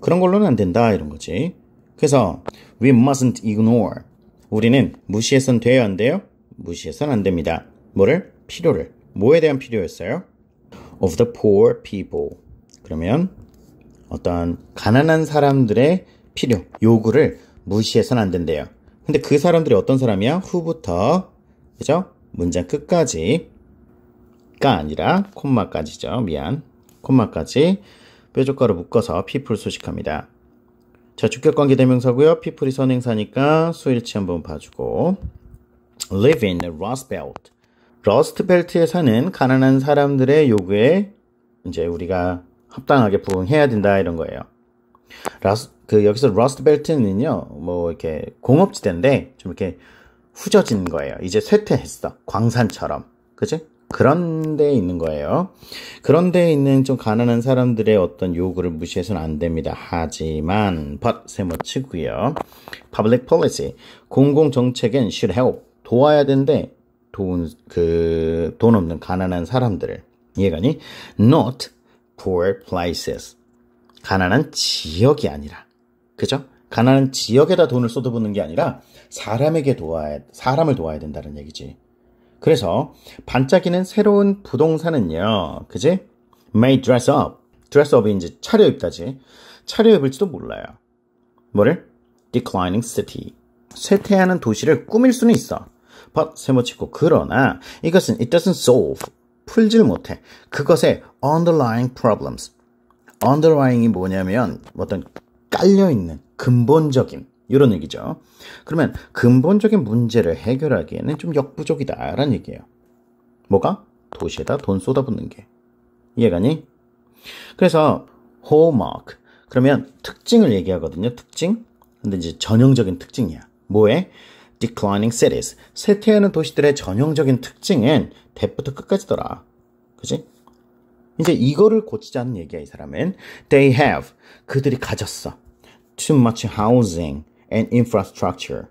그런 걸로는 안 된다 이런 거지. 그래서 we mustn't ignore. 우리는 무시해선 돼야 안돼요 무시해선 안 됩니다. 뭐를? 필요를. 뭐에 대한 필요였어요? of the poor people. 그러면 어떤 가난한 사람들의 필요, 요구를 무시해선 안 된대요. 근데 그 사람들이 어떤 사람이야? 후부터 그죠? 문장 끝까지가 아니라 콤마까지죠. 미안. 콤마까지 뾰족가루 묶어서 피플 수식합니다. 자, 주격관계 대명사고요. 피플이 선행사니까 수일치 한번 봐주고 live in rust belt. 러스트 벨트에 사는 가난한 사람들의 요구에 이제 우리가 합당하게 부응해야 된다 이런 거예요. 라스, 그 여기서 러스트 벨트는요. 뭐 이렇게 공업지대인데 좀 이렇게 후져진 거예요. 이제 쇠퇴했어. 광산처럼. 그지? 그런 데 있는 거예요. 그런 데 있는 좀 가난한 사람들의 어떤 요구를 무시해서는 안 됩니다. 하지만 but 세모치고요. public policy 공공 정책엔 should help 도와야 된대. 돈그돈 그, 없는 가난한 사람들을 이해가니? not poor places 가난한 지역이 아니라 그죠? 가난한 지역에다 돈을 쏟아붓는 게 아니라 사람에게 도와야 사람을 도와야 된다는 얘기지. 그래서 반짝이는 새로운 부동산은요. 그지? may dress up. dress up이 이제 차려입다지. 차려입을지도 몰라요. 뭐를? declining city. 쇠퇴하는 도시를 꾸밀 수는 있어. but 세모치고 그러나 이것은 it doesn't solve. 풀질 못해. 그것의 underlying problems. underlying이 뭐냐면 어떤 깔려있는 근본적인 이런 얘기죠. 그러면 근본적인 문제를 해결하기에는 좀 역부족이다라는 얘기예요. 뭐가? 도시에다 돈 쏟아붓는 게. 이해가니? 그래서 호 a l l 그러면 특징을 얘기하거든요. 특징. 근데 이제 전형적인 특징이야. 뭐에? declining cities. 쇠퇴하는 도시들의 전형적인 특징은 대부터 끝까지더라. 그지? 이제 이거를 고치자는 얘기야, 이 사람은. They have. 그들이 가졌어. Too much housing. and infrastructure.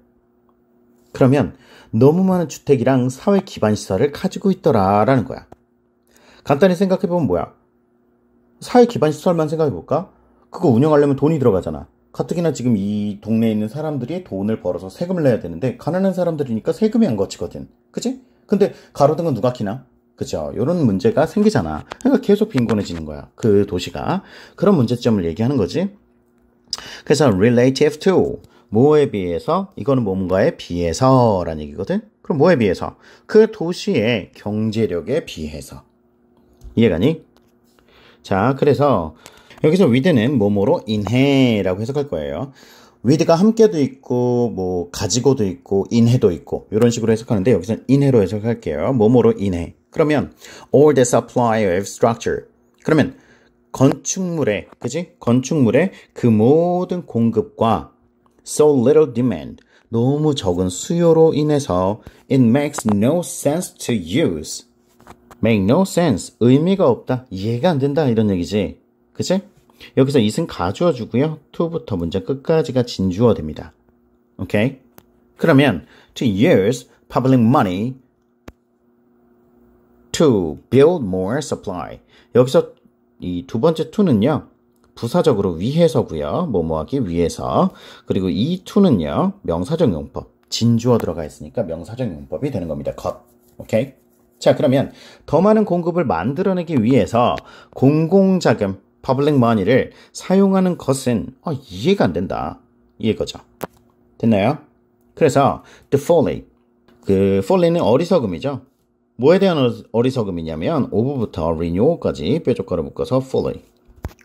그러면 너무 많은 주택이랑 사회 기반 시설을 가지고 있더라라는 거야. 간단히 생각해 보면 뭐야? 사회 기반 시설만 생각해 볼까? 그거 운영하려면 돈이 들어가잖아. 가뜩이나 지금 이 동네에 있는 사람들이 돈을 벌어서 세금을 내야 되는데 가난한 사람들이니까 세금이 안 거치거든. 그치? 근데 가로등은 누가 키나? 그죠? 이런 문제가 생기잖아. 그러니까 계속 빈곤해지는 거야. 그 도시가. 그런 문제점을 얘기하는 거지. 그래서 relative to 뭐에 비해서? 이거는 뭔가에 비해서라는 얘기거든. 그럼 뭐에 비해서? 그 도시의 경제력에 비해서. 이해가니? 자, 그래서 여기서 위드는 뭐뭐로 인해라고 해석할 거예요. 위드가 함께도 있고 뭐 가지고도 있고 인해도 있고 이런 식으로 해석하는데 여기서 인해로 해석할게요. 뭐뭐로 인해. 그러면 all the supply of structure. 그러면 건축물의 그지? 건축물의 그 모든 공급과 so little demand, 너무 적은 수요로 인해서 it makes no sense to use. make no sense, 의미가 없다, 이해가 안 된다 이런 얘기지. 그치? 여기서 이승 가주어 주고요. to부터 문장 끝까지가 진주어 됩니다. 오케이? 그러면 to use public money to build more supply. 여기서 이 두 번째 to는요. 부사적으로 위해서고요. 뭐뭐하기 위해서. 그리고 이 t 는요 명사적 용법. 진주어 들어가 있으니까 명사적 용법이 되는 겁니다. 컷. 오케이? 자, 그러면 더 많은 공급을 만들어내기 위해서 공공자금, public money를 사용하는 것은 어, 이해가 안 된다. 이해거죠. 됐나요? 그래서 the folly. 그 folly는 어리석음이죠. 뭐에 대한 어리석음이냐면 오브부터 renewal까지 뾰족가를 묶어서 folly.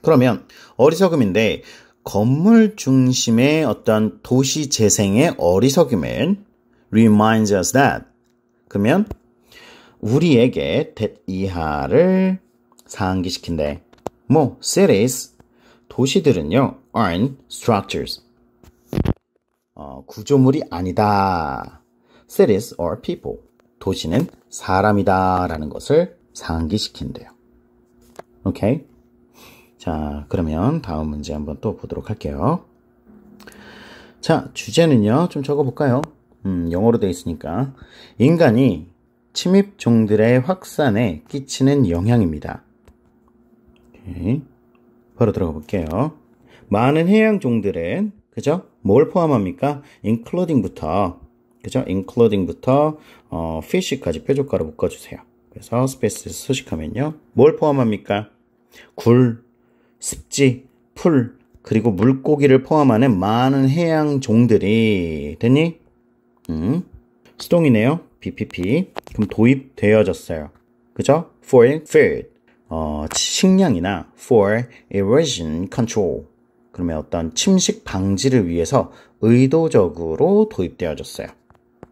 그러면 어리석음인데 건물 중심의 어떤 도시 재생의 어리석음은 reminds us that 그러면 우리에게 that 이하를 상기시킨대. 뭐 cities 도시들은요 aren't structures 어, 구조물이 아니다. cities are people 도시는 사람이다라는 것을 상기시킨대요. 오케이? Okay? 자, 그러면 다음 문제 한번 또 보도록 할게요. 자, 주제는요. 좀 적어볼까요? 음, 영어로 되어 있으니까. 인간이 침입종들의 확산에 끼치는 영향입니다. 오케이. 바로 들어가 볼게요. 많은 해양종들은, 그죠? 뭘 포함합니까? 인클로딩부터 그죠? 인클로딩부터 어, f i 까지 뾰족가로 묶어주세요. 그래서 스페이스 수식하면요. 뭘 포함합니까? 굴, 습지, 풀, 그리고 물고기를 포함하는 많은 해양 종들이 됐니? 음, 수동이네요. BPP. 그럼 도입되어졌어요. 그죠? For food. 어, 식량이나 for erosion control. 그러면 어떤 침식 방지를 위해서 의도적으로 도입되어졌어요.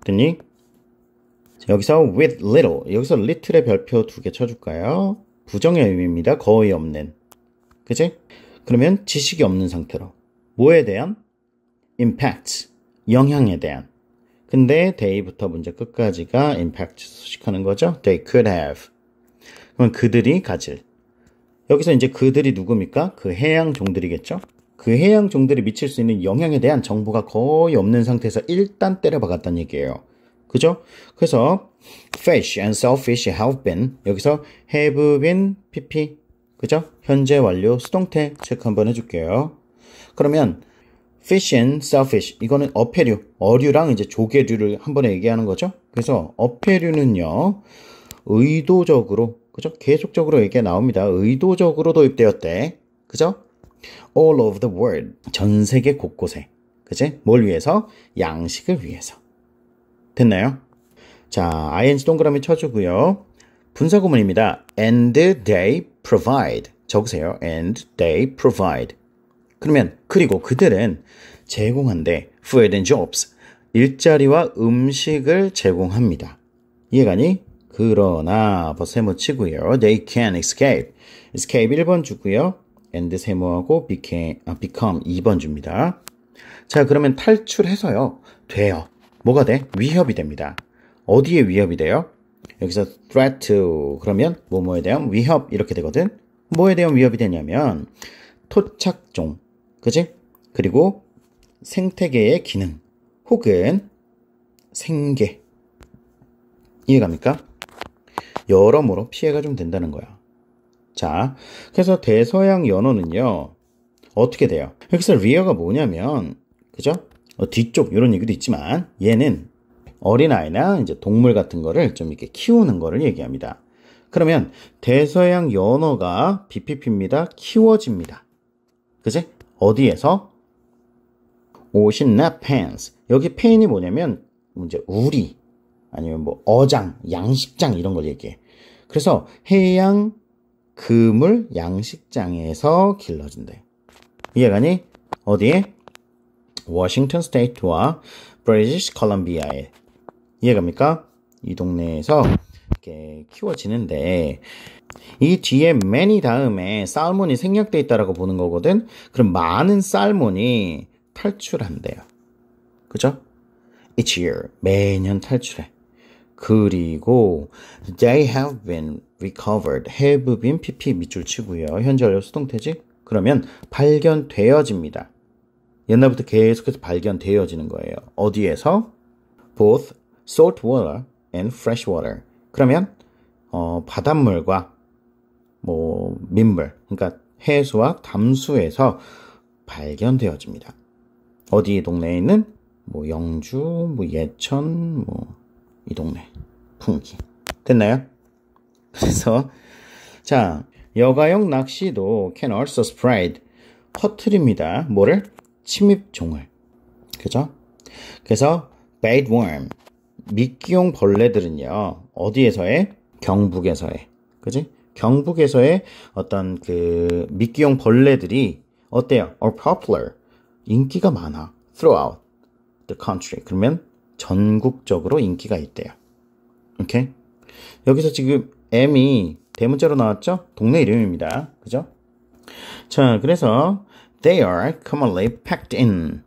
됐니? 여기서 with little. 여기서 little의 별표 두 개 쳐줄까요? 부정의 의미입니다. 거의 없는. 그지? 그러면 지식이 없는 상태로 뭐에 대한 impact 영향에 대한 근데 d a y 부터 문제 끝까지가 impact 수식하는 거죠. they could have 그럼 그들이 가질 여기서 이제 그들이 누굽니까? 그 해양 종들이겠죠. 그 해양 종들이 미칠 수 있는 영향에 대한 정보가 거의 없는 상태에서 일단 때려박았다는 얘기예요. 그죠? 그래서 fish and shellfish have been 여기서 have been pp 그죠? 현재 완료 수동태 체크 한번 해줄게요. 그러면 fish and selfish 이거는 어패류, 어류랑 이제 조개류를 한 번에 얘기하는 거죠. 그래서 어패류는요. 의도적으로 그죠? 계속적으로 얘기가 나옵니다. 의도적으로 도입되었대. 그죠? All over the world. 전 세계 곳곳에. 그제뭘 위해서? 양식을 위해서. 됐나요? 자, ing 동그라미 쳐주고요. 분석구문입니다 And they provide. 적으세요. And they provide. 그러면 그리고 그들은 제공한데 food and jobs 일자리와 음식을 제공합니다. 이해가니? 그러나 버세모치고요. They can escape. escape 1번 주고요. and 세모하고 became, 아, become 2번 줍니다. 자 그러면 탈출해서요. 돼요. 뭐가 돼? 위협이 됩니다. 어디에 위협이 돼요? 여기서 threat to 그러면 뭐뭐에 대한 위협 이렇게 되거든. 뭐에 대한 위협이 되냐면 토착종, 그지? 그리고 생태계의 기능 혹은 생계 이해갑니까? 여러모로 피해가 좀 된다는 거야. 자, 그래서 대서양 연어는요 어떻게 돼요? 여기서 리어가 뭐냐면 그죠? 어, 뒤쪽 이런 얘기도 있지만 얘는 어린아이나 이제 동물 같은 거를 좀 이렇게 키우는 거를 얘기합니다. 그러면 대서양 연어가 BPP입니다. 키워집니다. 그지? 어디에서? 오신나 펜스. 여기 펜이 뭐냐면 이제 우리 아니면 뭐 어장, 양식장 이런 걸 얘기해. 그래서 해양 그물 양식장에서 길러진대. 이해가니? 어디에? 워싱턴 스테이트와 브리티시 컬럼비아에 이해갑니까? 이 동네에서 이렇게 키워지는데 이 뒤에 many 다음에 살몬이 생략돼 있다라고 보는 거거든. 그럼 많은 살몬이 탈출한대요. 그죠? Each year 매년 탈출해. 그리고 they have been recovered have been pp 밑줄 치고요. 현재 완료 수동태지? 그러면 발견되어집니다. 옛날부터 계속해서 발견되어지는 거예요. 어디에서? both salt water and fresh water. 그러면 어, 바닷물과 뭐 민물, 그러니까 해수와 담수에서 발견되어집니다. 어디 동네에 있는 뭐 영주, 뭐 예천, 뭐 이 동네 풍기 됐나요? 그래서 자 여가용 낚시도 can also spread 퍼트립니다. 뭐를 침입종을 그죠? 그래서 bait worm 미끼용 벌레들은요, 어디에서의? 경북에서의. 그지? 경북에서의 어떤 그 미끼용 벌레들이 어때요? are popular. 인기가 많아. throughout the country. 그러면 전국적으로 인기가 있대요. 오케이? 여기서 지금 M이 대문자로 나왔죠? 동네 이름입니다. 그죠? 자, 그래서 they are commonly packed in.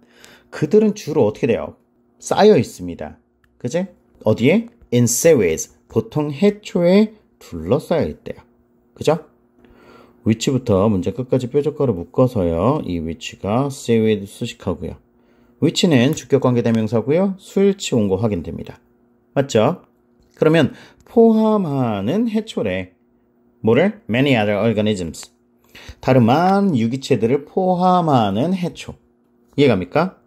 그들은 주로 어떻게 돼요? 쌓여 있습니다. 그지? 어디에? in seaways. 보통 해초에 둘러싸여 있대요. 그죠? 위치부터 문제 끝까지 뾰족거로 묶어서요. 이 위치가 seaweed 수식하고요. 위치는 주격관계 대명사고요. 수일치 온 거 확인됩니다. 맞죠? 그러면 포함하는 해초래 뭐를? many other organisms 다른 만 유기체들을 포함하는 해초 이해갑니까?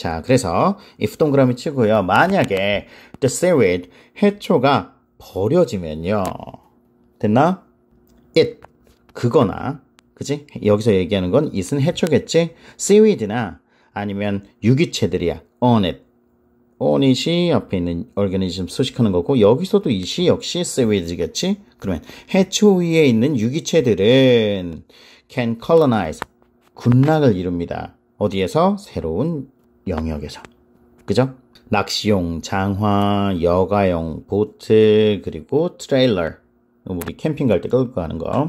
자, 그래서 if 동그라미 치고요. 만약에 the seaweed 해초가 버려지면요. 됐나? it 그거나 그지? 여기서 얘기하는 건 it은 해초겠지? seaweed나 아니면 유기체들이야. on it on it이 앞에 있는 organism 수식하는 거고 여기서도 it이 역시 seaweed겠지? 그러면 해초 위에 있는 유기체들은 can colonize 군락을 이룹니다. 어디에서? 새로운 영역에서. 그죠? 낚시용 장화, 여가용 보트, 그리고 트레일러. 우리 캠핑 갈 때 끌고 가는 거.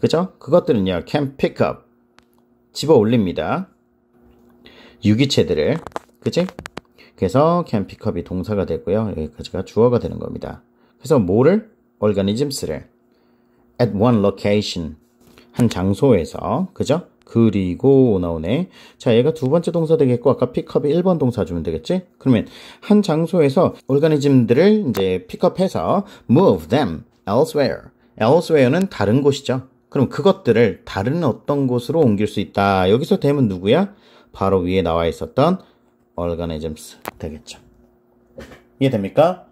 그죠? 그것들은요, 캠 픽업. 집어 올립니다. 유기체들을. 그지? 그래서 캠 픽업이 동사가 되고요. 여기까지가 주어가 되는 겁니다. 그래서 뭐를? organisms를. at one location. 한 장소에서. 그죠? 그리고 나오네. 자, 얘가 두 번째 동사 되겠고 아까 픽업이 1번 동사 주면 되겠지? 그러면 한 장소에서 올가니즘들을 이제 픽업해서 move them elsewhere. elsewhere는 다른 곳이죠. 그럼 그것들을 다른 어떤 곳으로 옮길 수 있다. 여기서 됨은 누구야? 바로 위에 나와 있었던 organisms 되겠죠. 이해됩니까?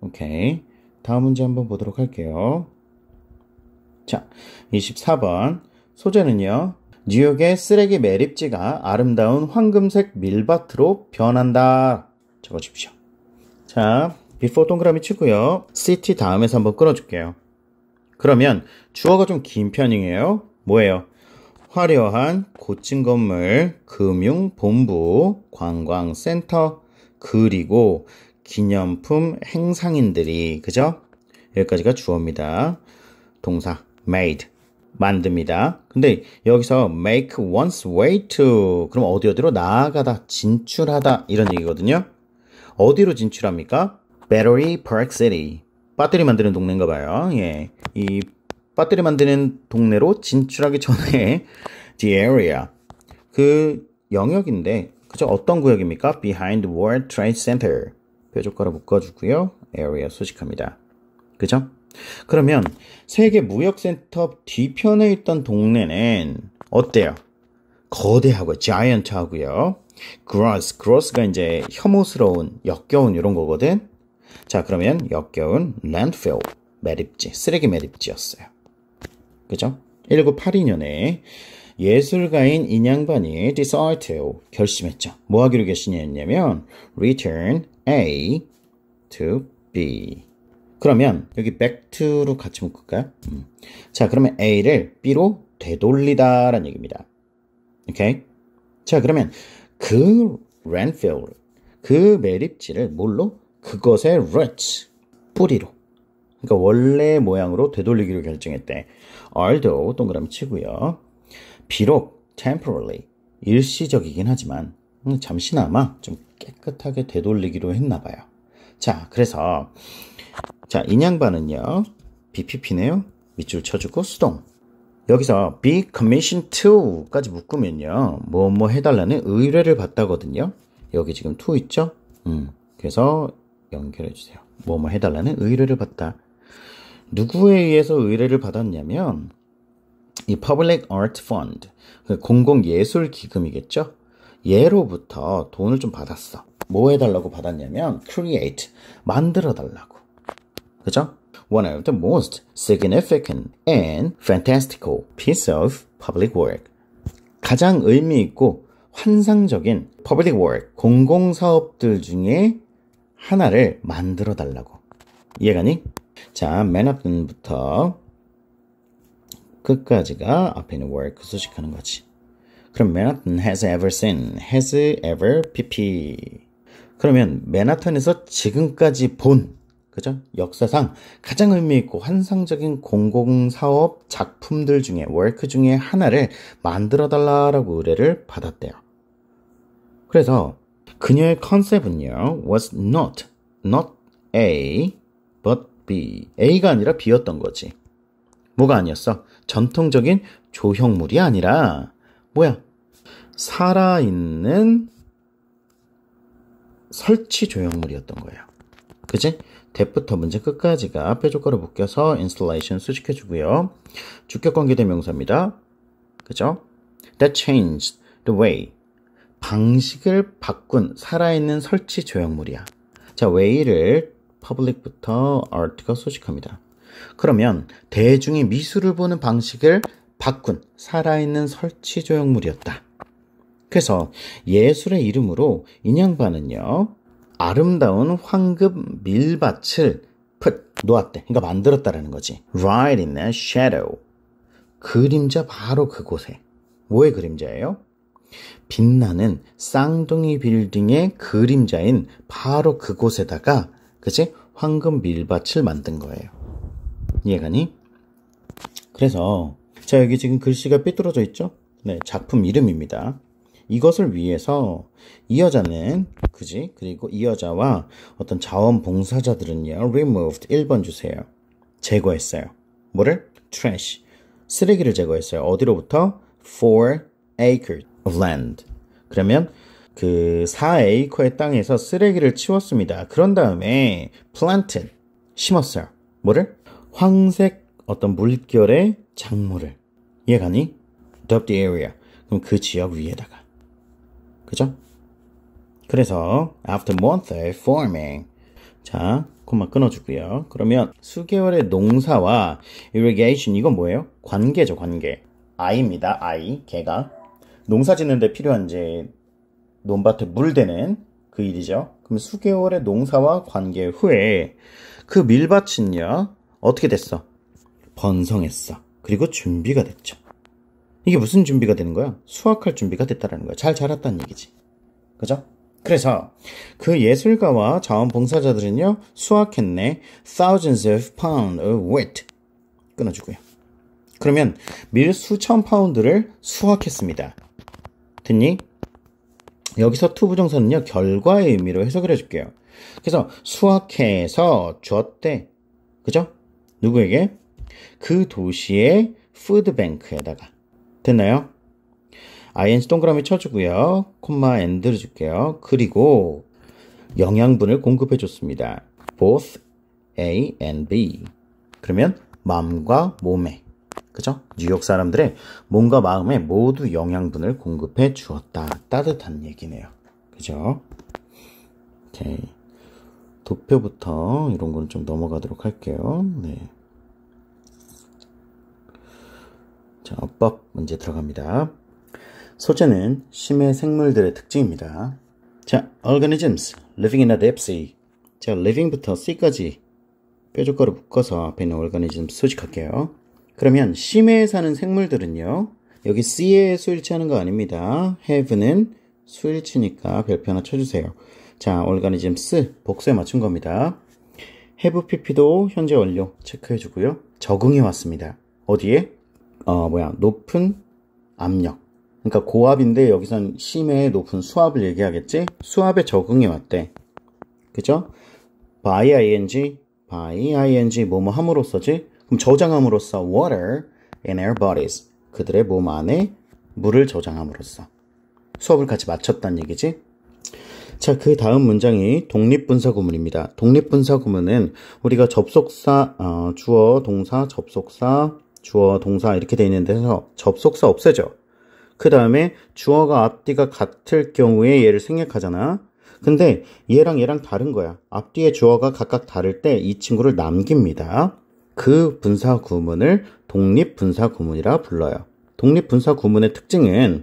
오케이. 다음 문제 한번 보도록 할게요. 자, 24번. 소재는요. 뉴욕의 쓰레기 매립지가 아름다운 황금색 밀밭으로 변한다. 적어주십시오. 자, 비포 동그라미 치고요. 시티 다음에서 한번 끌어줄게요. 그러면 주어가 좀 긴 편이에요. 뭐예요? 화려한 고층 건물, 금융 본부, 관광센터, 그리고 기념품 행상인들이 그죠? 여기까지가 주어입니다. 동사 made 만듭니다. 근데 여기서 make one's way to 그럼 어디 어디로 나아가다 진출하다 이런 얘기거든요. 어디로 진출합니까? Battery Park City. 배터리 만드는 동네인가 봐요. 예. 이 배터리 만드는 동네로 진출하기 전에 the area 그 영역인데 그죠? 어떤 구역입니까? Behind World Trade Center. 뾰족가로 묶어주고요. area 수식합니다. 그죠? 그러면 세계 무역센터 뒤편에 있던 동네는 어때요? 거대하고 자이언트하고요. 그로스, s s g 가 이제 혐오스러운, 역겨운 이런 거거든. 자, 그러면 역겨운 l a n 매립지, 쓰레기 매립지였어요. 그죠? 1982년에 예술가인 인양반이 디사이트로 결심했죠. 뭐 하기로 결심했냐면 return A to B. 그러면 여기 back to로 같이 묶을까요? 음. 자 그러면 A를 B로 되돌리다 라는 얘기입니다. 오케이? 자 그러면 그 랜필 그 매립지를 뭘로? 그것의 roots 뿌리로 그러니까 원래 모양으로 되돌리기로 결정했대. although 동그라미 치고요. 비록 temporarily 일시적이긴 하지만 음, 잠시나마 좀 깨끗하게 되돌리기로 했나 봐요. 자, 그래서 자, 인양반은요. BPP네요. 밑줄 쳐주고 수동. 여기서 be commissioned to까지 묶으면요. 뭐뭐 뭐 해달라는 의뢰를 받다거든요. 여기 지금 to 있죠? 음, 그래서 연결해주세요. 뭐뭐 뭐 해달라는 의뢰를 받다. 누구에 의해서 의뢰를 받았냐면 이 Public Art Fund, 그 공공예술기금이겠죠? 얘로부터 돈을 좀 받았어. 뭐 해달라고 받았냐면 create, 만들어달라고. 그죠? One of the most significant and fantastical piece of public work. 가장 의미 있고 환상적인 public work, 공공사업들 중에 하나를 만들어 달라고. 이해가니? 자, 맨 앞부터 끝까지가 앞에 있는 work 수식하는 거지. 그럼 맨하튼 has ever seen, has ever pp. 그러면 맨하튼에서 지금까지 본 그죠? 역사상 가장 의미있고 환상적인 공공사업 작품들 중에 월크 중에 하나를 만들어 달라라고 의뢰를 받았대요. 그래서 그녀의 컨셉은요, was not, not A, but B. A가 아니라 B였던 거지. 뭐가 아니었어? 전통적인 조형물이 아니라, 뭐야? 살아있는 설치 조형물이었던 거예요. 그지? 대부터 문제 끝까지가 앞에 조건을 묶여서 installation 수식해주고요. 주격관계 대명사입니다. 그죠? That changed the way. 방식을 바꾼 살아있는 설치 조형물이야. 자, way를 public부터 art가 수식합니다. 그러면 대중이 미술을 보는 방식을 바꾼 살아있는 설치 조형물이었다. 그래서 예술의 이름으로 인양반은요. 아름다운 황금 밀밭을 p 놓았대. 그러니까 만들었다라는 거지. Right in the shadow. 그림자 바로 그곳에. 뭐의 그림자예요? 빛나는 쌍둥이 빌딩의 그림자인 바로 그곳에다가 그치? 황금 밀밭을 만든 거예요. 이해가니? 그래서 자 여기 지금 글씨가 삐뚤어져 있죠? 네 작품 이름입니다. 이것을 위해서 이 여자는 그지 그리고 이 여자와 어떤 자원봉사자들은요 removed 1번 주세요 제거했어요 뭐를 trash 쓰레기를 제거했어요 어디로부터 4 acres of land 그러면 그 4에이커의 땅에서 쓰레기를 치웠습니다. 그런 다음에 planted 심었어요. 뭐를? 황색 어떤 물결의 작물을. 이해 가니? d o p the area. 그럼 그 지역 위에다가 그죠? 그래서 after month의 farming 자콤만 끊어주고요. 그러면 수개월의 농사와 irrigation 이건 뭐예요? 관계죠 관계 아이입니다 아이 개가 농사 짓는데 필요한 이제 논밭에 물 대는 그 일이죠. 그럼 수개월의 농사와 관계 후에 그 밀밭은요 어떻게 됐어? 번성했어. 그리고 준비가 됐죠. 이게 무슨 준비가 되는 거야? 수확할 준비가 됐다라는 거야. 잘 자랐다는 얘기지. 그죠? 그래서 그 예술가와 자원봉사자들은요 수확했네 thousands of pounds of wheat 끊어주고요. 그러면 밀 수천 파운드를 수확했습니다. 듣니? 여기서 투부정사는요 결과의 의미로 해석을 해줄게요. 그래서 수확해서 주었대, 그죠? 누구에게? 그 도시의 푸드뱅크에다가 됐나요? ing 동그라미 쳐주고요. 콤마 엔드를 줄게요. 그리고 영양분을 공급해 줬습니다. both A and B. 그러면 마음과 몸에 그죠? 뉴욕 사람들의 몸과 마음에 모두 영양분을 공급해 주었다. 따뜻한 얘기네요. 그죠? 오케이. 도표부터 이런 거는 좀 넘어가도록 할게요. 네. 자, 어법 문제 들어갑니다. 소재는 심해 생물들의 특징입니다. 자, organisms, living in a deep sea. 자, living부터 sea까지 뾰족가로 묶어서 앞에 있는 organism s 수직할게요. 그러면 심해에 사는 생물들은요. 여기 sea에 수일치하는 거 아닙니다. have는 수일치니까 별표 하나 쳐주세요. 자, organisms, 복수에 맞춘 겁니다. have pp도 현재 완료 체크해주고요. 적응해 왔습니다. 어디에? 어, 뭐야, 높은 압력. 그러니까 고압인데 여기선 심해 높은 수압을 얘기하겠지? 수압에 적응해 왔대. 그죠? by ing, by ing 뭐뭐 함으로써지? 그럼 저장함으로써 water in their bodies. 그들의 몸 안에 물을 저장함으로써. 수업을 같이 마쳤단 얘기지? 자, 그 다음 문장이 독립분사구문입니다. 독립분사구문은 우리가 접속사, 어, 주어, 동사, 접속사, 주어, 동사 이렇게 되어 있는 데서 접속사 없애죠. 그 다음에 주어가 앞뒤가 같을 경우에 얘를 생략하잖아. 근데 얘랑 얘랑 다른 거야. 앞뒤의 주어가 각각 다를 때 이 친구를 남깁니다. 그 분사 구문을 독립 분사 구문이라 불러요. 독립 분사 구문의 특징은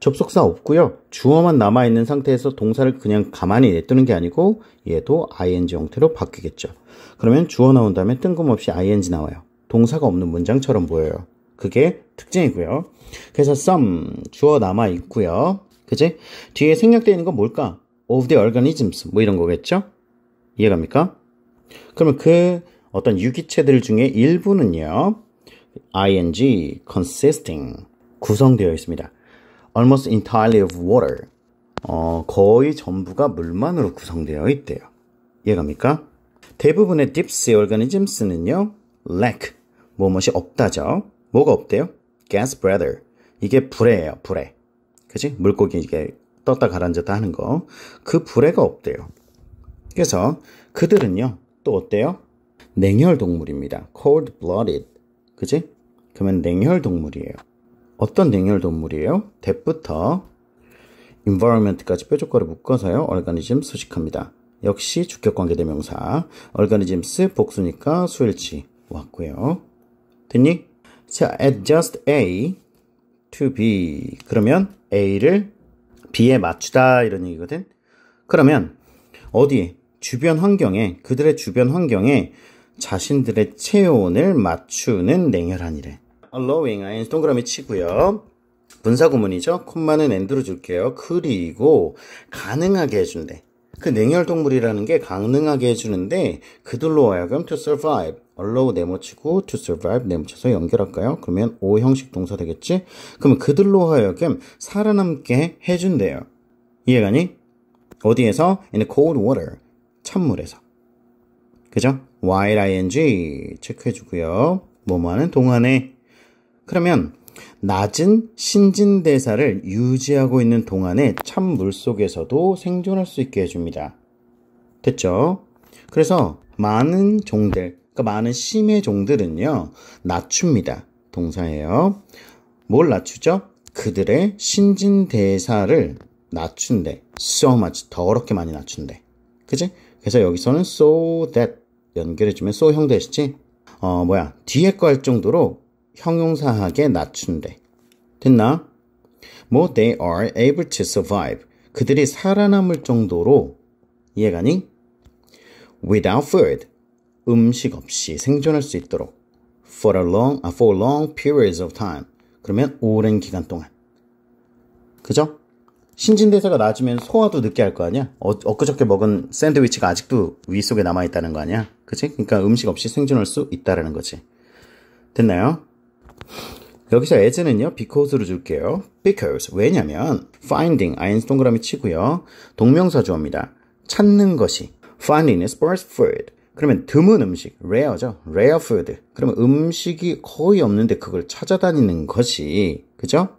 접속사 없고요. 주어만 남아 있는 상태에서 동사를 그냥 가만히 내두는 게 아니고 얘도 ing 형태로 바뀌겠죠. 그러면 주어 나온 다음에 뜬금없이 ing 나와요. 동사가 없는 문장처럼 보여요. 그게 특징이고요. 그래서 some 주어 남아 있고요. 그지? 뒤에 생략되어 있는 건 뭘까? of the organisms 뭐 이런 거겠죠? 이해갑니까? 그러면 그 어떤 유기체들 중에 일부는요. ing consisting 구성되어 있습니다. almost entirely of water 어, 거의 전부가 물만으로 구성되어 있대요. 이해갑니까? 대부분의 딥스 organisms는요. lack 무엇이 없다죠. 뭐가 없대요? gas bladder. 이게 불에예요, 불에. 그지? 물고기 이게 떴다 가라앉았다 하는 거. 그 불에가 없대요. 그래서 그들은요, 또 어때요? 냉혈 동물입니다. cold blooded. 그지? 그러면 냉혈 동물이에요. 어떤 냉혈 동물이에요? 대부터 environment까지 뾰족거를 묶어서요. organism 수식합니다. 역시 주격관계대명사, organisms 복수니까 수일치 왔고요. 됐니? 자, adjust A to B. 그러면 A를 B에 맞추다 이런 얘기거든. 그러면 어디 에 주변 환경에 그들의 주변 환경에 자신들의 체온을 맞추는 냉혈한이래. allowing 아, 인 동그라미 치고요. 분사구문이죠. 콤마는 엔드로 줄게요. 그리고 가능하게 해준대. 그 냉혈 동물이라는 게 가능하게 해주는데 그들로 하여금 to survive allow 네모 치고 to survive 네모 쳐서 연결할까요? 그러면 오 형식 동사 되겠지? 그러면 그들로 하여금 살아남게 해준대요. 이해가니? 어디에서? in cold water. 찬물에서. 그죠? while ing 체크해주고요. 뭐뭐하는 동안에 그러면 낮은 신진대사를 유지하고 있는 동안에 찬물 속에서도 생존할 수 있게 해줍니다. 됐죠? 그래서 많은 종들, 그러니까 많은 심해 종들은요, 낮춥니다. 동사예요. 뭘 낮추죠? 그들의 신진대사를 낮춘대. so much, 더럽게 많이 낮춘대. 그지? 그래서 여기서는 so that 연결해주면 so 형 대시지? 어, 뭐야. 뒤에 거 할 정도로 형용사하게 낮춘대. 됐나? 뭐, they are able to survive. 그들이 살아남을 정도로 이해가니? without food. 음식 없이 생존할 수 있도록 for a long, uh, for long periods of time. 그러면 오랜 기간 동안. 그죠? 신진대사가 낮으면 소화도 늦게 할 거 아니야? 어, 엊그저께 먹은 샌드위치가 아직도 위 속에 남아있다는 거 아니야? 그치? 그러니까 음식 없이 생존할 수 있다라는 거지. 됐나요? 여기서 as는요, because로 줄게요. because, 왜냐면, finding, 아인 동그라미 치고요. 동명사 주어입니다. 찾는 것이. finding is first food. 그러면 드문 음식, 레어죠 레어 푸드. 그러면 음식이 거의 없는데 그걸 찾아다니는 것이, 그죠?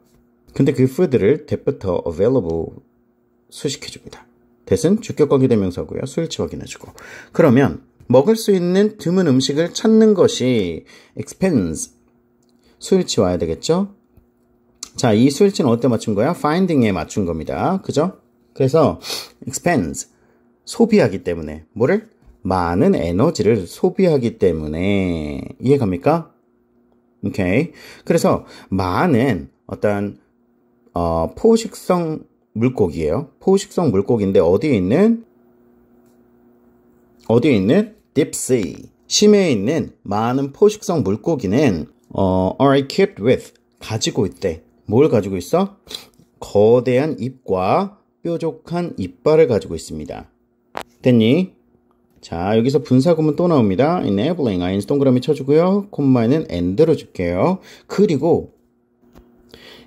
근데 그푸드를 t h 부터 available 수식해줍니다. t h 주격관계 대명사고요. 수일치 확인해주고. 그러면 먹을 수 있는 드문 음식을 찾는 것이 expense. 수일치 와야 되겠죠? 자, 이 수일치는 어때 맞춘 거야? finding에 맞춘 겁니다. 그죠? 그래서 expense. 소비하기 때문에 뭐를? 많은 에너지를 소비하기 때문에 이해갑니까? 오케이. 그래서 많은 어떤 어, 포식성 물고기예요. 포식성 물고기인데 어디에 있는 어디에 있는 딥시 심해에 있는 많은 포식성 물고기는 어, are equipped with 가지고 있대. 뭘 가지고 있어? 거대한 입과 뾰족한 이빨을 가지고 있습니다. 됐니? 자, 여기서 분사구문 또 나옵니다. enabling, ing 동그라미 쳐주고요. 콤마에는 and로 줄게요. 그리고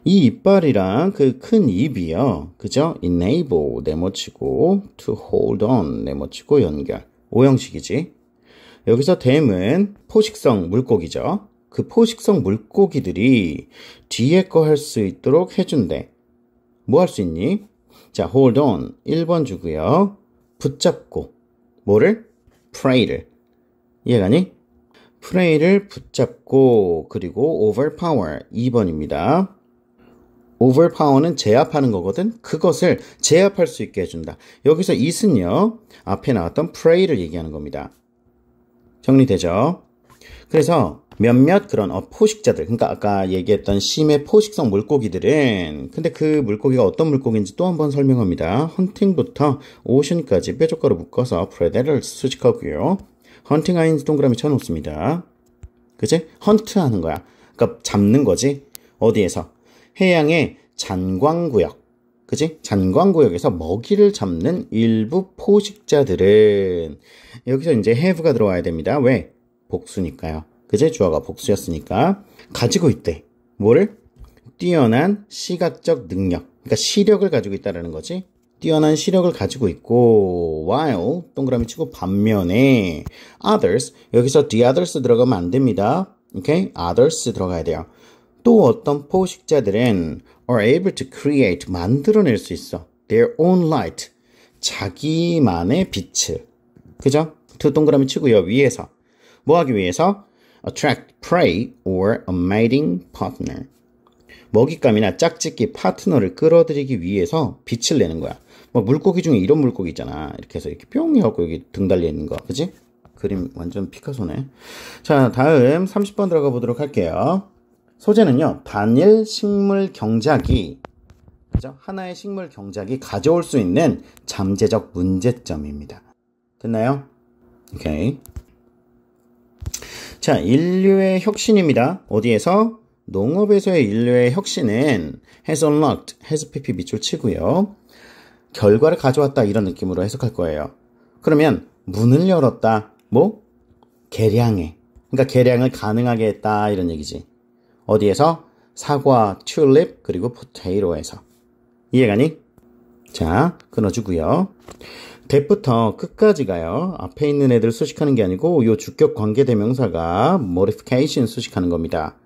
이 이빨이랑 그 큰 입이요. 그죠? enable, 네모치고, to hold on, 네모치고, 연결. 오형식이지. 여기서 댐은 포식성 물고기죠. 그 포식성 물고기들이 뒤에 거 할 수 있도록 해준대. 뭐 할 수 있니? 자, hold on. 1번 주고요. 붙잡고. 뭐를? prey를. 이해가니? prey를 붙잡고 그리고 overpower 2번입니다. overpower는 제압하는 거거든 그것을 제압할 수 있게 해준다. 여기서 i s 은요 앞에 나왔던 prey를 얘기하는 겁니다. 정리되죠? 그래서 몇몇 그런 어, 포식자들, 그러니까 아까 얘기했던 심해 포식성 물고기들은 근데 그 물고기가 어떤 물고기인지 또 한번 설명합니다. 헌팅부터 오션까지 뾰족가로 묶어서 프레데를 수직하고요 헌팅 하인 동그라미 쳐놓습니다. 그치 헌트하는 거야. 그러니까 잡는 거지. 어디에서? 해양의 잔광구역. 그치 잔광구역에서 먹이를 잡는 일부 포식자들은 여기서 이제 해부가 들어와야 됩니다. 왜? 복수니까요. 그제 주어가 복수였으니까 가지고 있대. 뭐를? 뛰어난 시각적 능력. 그러니까 시력을 가지고 있다라는 거지. 뛰어난 시력을 가지고 있고 while 동그라미 치고 반면에 others 여기서 the others 들어가면 안 됩니다. 오케이? Okay? others 들어가야 돼요. 또 어떤 포식자들은 are able to create 만들어낼 수 있어. their own light 자기만의 빛을 그죠? 두 동그라미 치고요 위에서 뭐 하기 위해서 attract prey or a mating partner. 먹잇감이나 짝짓기 파트너를 끌어들이기 위해서 빛을 내는 거야. 뭐 물고기 중에 이런 물고기 있잖아. 이렇게 해서 이렇게 뿅 해갖고 여기 등 달려 있는 거. 그지? 그림 완전 피카소네. 자, 다음 30번 들어가 보도록 할게요. 소재는요, 단일 식물 경작이, 그죠? 하나의 식물 경작이 가져올 수 있는 잠재적 문제점입니다. 됐나요? 오케이. 자, 인류의 혁신입니다. 어디에서? 농업에서의 인류의 혁신은 has unlocked, has pp 밑줄 치고요. 결과를 가져왔다 이런 느낌으로 해석할 거예요. 그러면 문을 열었다. 뭐? 개량해. 그러니까 개량을 가능하게 했다 이런 얘기지. 어디에서? 사과, 튤립, 그리고 포테이로에서. 이해가니? 자, 끊어주고요. 대부터 끝까지가요. 앞에 있는 애들 수식하는 게 아니고 이 주격 관계 대명사가 modification 수식하는 겁니다.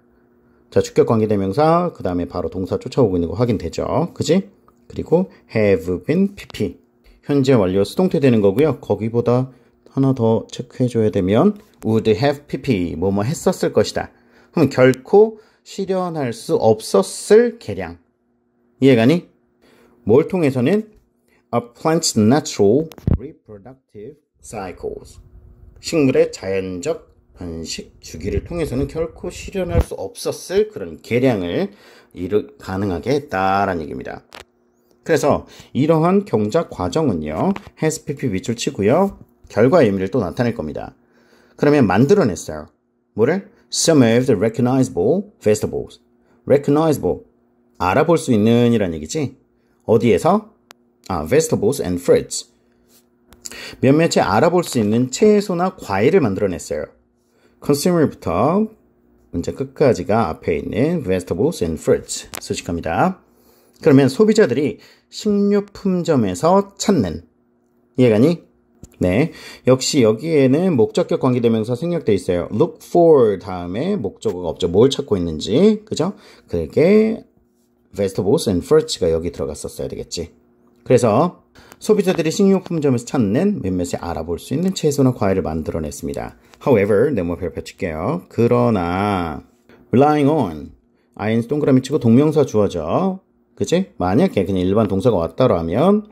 자, 주격 관계 대명사 그다음에 바로 동사 쫓아오고 있는 거 확인되죠. 그지? 그리고 have been pp 현재 완료 수동태 되는 거고요. 거기보다 하나 더 체크해 줘야 되면 would have pp 뭐뭐 뭐 했었을 것이다. 그럼 결코 실현할 수 없었을 계량. 이해가니? 뭘 통해서는 A plant's natural reproductive cycles. 식물의 자연적 번식 주기를 통해서는 결코 실현할 수 없었을 그런 계량을 이루, 가능하게 했다라는 얘기입니다. 그래서 이러한 경작 과정은요. h a 피 p 밑줄 치고요. 결과 의미를 또 나타낼 겁니다. 그러면 만들어냈어요. 뭐를? Some of the recognizable festivals. recognizable. 알아볼 수 있는 이란 얘기지. 어디에서? 아, vegetables and fruits. 몇몇이 알아볼 수 있는 채소나 과일을 만들어냈어요. consumer부터 문제 끝까지가 앞에 있는 vegetables and fruits 수식합니다. 그러면 소비자들이 식료품점에서 찾는 이해가니? 네, 역시 여기에는 목적격 관계대명사 생략돼 있어요. look for 다음에 목적어가 없죠. 뭘 찾고 있는지, 그죠? 그게 vegetables and fruits가 여기 들어갔었어야 되겠지. 그래서 소비자들이 식료품점에서 찾는 몇몇의 알아볼 수 있는 채소나 과일을 만들어냈습니다. However, 네모 별 펼칠게요. 그러나 relying on 아인 동그라미 치고 동명사 주어져. 그치? 만약에 그냥 일반 동사가 왔다라면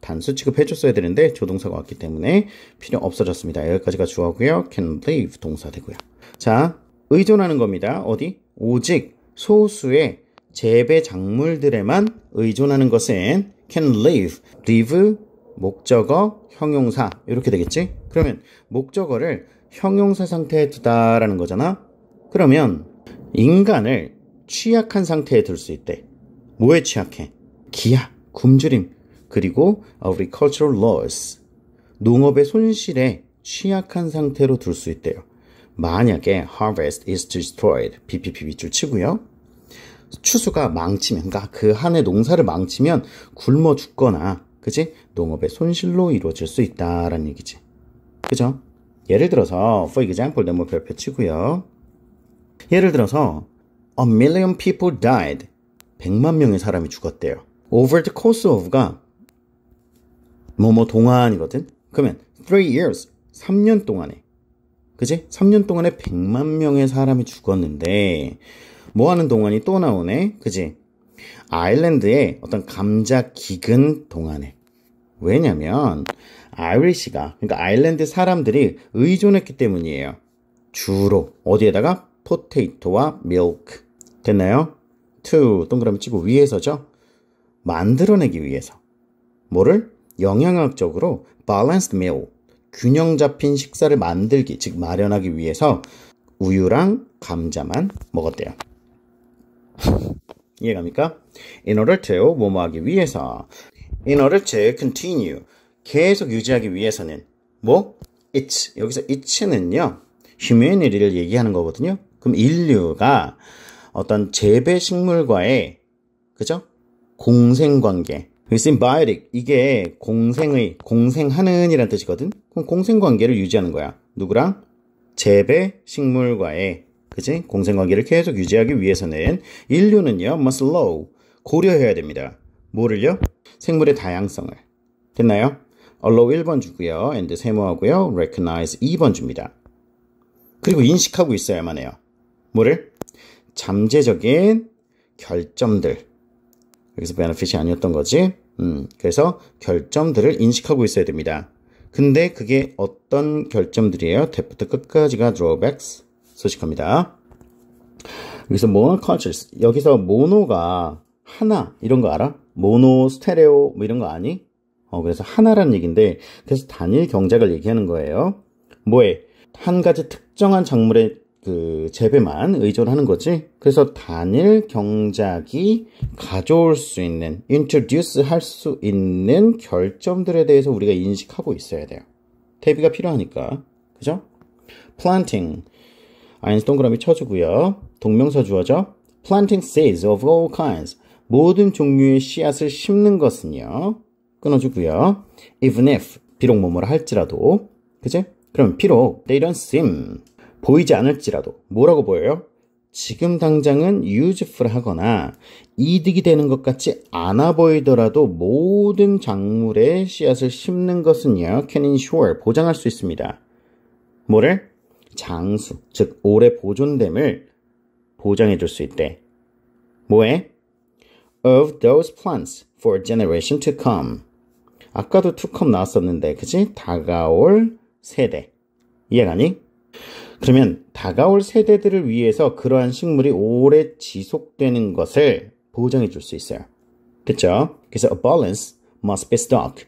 단수 취급해줬어야 되는데 조동사가 왔기 때문에 필요 없어졌습니다. 여기까지가 주어고요. can l e a v e 동사 되고요. 자, 의존하는 겁니다. 어디? 오직 소수의 재배 작물들에만 의존하는 것은 can live, live, 목적어, 형용사 이렇게 되겠지? 그러면 목적어를 형용사 상태에 두다라는 거잖아? 그러면 인간을 취약한 상태에 둘 수 있대. 뭐에 취약해? 기압, 굶주림, 그리고 agricultural loss, 농업의 손실에 취약한 상태로 둘 수 있대요. 만약에 harvest is destroyed, BPP 밑줄 치고요. 추수가 망치면 그러니까 그한 해 농사를 망치면 굶어 죽거나 그지 농업의 손실로 이루어질 수 있다라는 얘기지. 그죠? 예를 들어서 for example 네모 별표 치고요. 예를 들어서 a million people died. 100만 명의 사람이 죽었대요. over the course of가 뭐뭐 동안이거든. 그러면 3 years 3년 동안에 그지? 3년 동안에 100만 명의 사람이 죽었는데 뭐 하는 동안이 또 나오네. 그지? 아일랜드의 어떤 감자 기근 동안에. 왜냐면, 아이리시가, 그러니까 아일랜드 사람들이 의존했기 때문이에요. 주로, 어디에다가? 포테이토와 밀크. 됐나요? 투, 동그라미 치고 위에서죠? 만들어내기 위해서. 뭐를? 영양학적으로 balanced meal, 균형 잡힌 식사를 만들기, 즉 마련하기 위해서 우유랑 감자만 먹었대요. 이해갑니까? In order to 뭐뭐 하기 위해서 In order to continue 계속 유지하기 위해서는 뭐? It 여기서 it는요 humanity를 얘기하는 거거든요 그럼 인류가 어떤 재배 식물과의 그죠? 공생관계 symbiotic 이게 공생의 공생하는 이란 뜻이거든 그럼 공생관계를 유지하는 거야 누구랑? 재배 식물과의 그지? 공생관계를 계속 유지하기 위해서는 인류는요, must low, 고려해야 됩니다. 뭐를요? 생물의 다양성을. 됐나요? allow 1번 주고요, and 세모하고요, recognize 2번 줍니다. 그리고 인식하고 있어야만 해요. 뭐를? 잠재적인 결점들. 여기서 benefit이 아니었던 거지. 음, 그래서 결점들을 인식하고 있어야 됩니다. 근데 그게 어떤 결점들이에요? 대부터 끝까지가 drawbacks. 소식합니다. 여기서 m o n o c 여기서 모노가 하나 이런 거 알아? 모노, 스테레오 뭐 이런 거 아니? 어, 그래서 하나란 얘기인데 그래서 단일 경작을 얘기하는 거예요. 뭐에 한 가지 특정한 작물의 그 재배만 의존하는 거지. 그래서 단일 경작이 가져올 수 있는 인 n t r o 할수 있는 결점들에 대해서 우리가 인식하고 있어야 돼요. 대비가 필요하니까. 그죠? planting 아인스 동그라미 쳐주고요. 동명서 주어죠. Planting seeds of all kinds. 모든 종류의 씨앗을 심는 것은요. 끊어주고요. Even if, 비록 뭐뭐라 할지라도. 그지? 그럼 비록 they don't seem, 보이지 않을지라도 뭐라고 보여요? 지금 당장은 useful하거나 이득이 되는 것 같지 않아 보이더라도 모든 작물의 씨앗을 심는 것은요 can ensure 보장할 수 있습니다. 뭐를? 장수, 즉 오래 보존됨을 보장해 줄 수 있대. 뭐에? Of those plants for generation to come. 아까도 to come 나왔었는데, 그지? 다가올 세대. 이해가니? 그러면 다가올 세대들을 위해서 그러한 식물이 오래 지속되는 것을 보장해 줄 수 있어요. 그쵸? 그래서 a balance must be struck.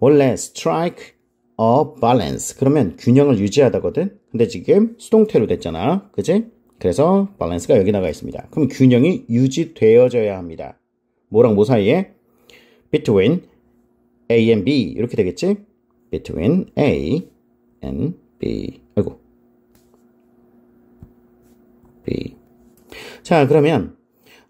원래 strike a balance. 그러면 균형을 유지하다거든? 근데 지금 수동태로 됐잖아. 그지? 그래서 밸런스가 여기 나가 있습니다. 그럼 균형이 유지되어져야 합니다. 뭐랑 뭐 사이에? between A and B 이렇게 되겠지? between A and B 아이고 B 자 그러면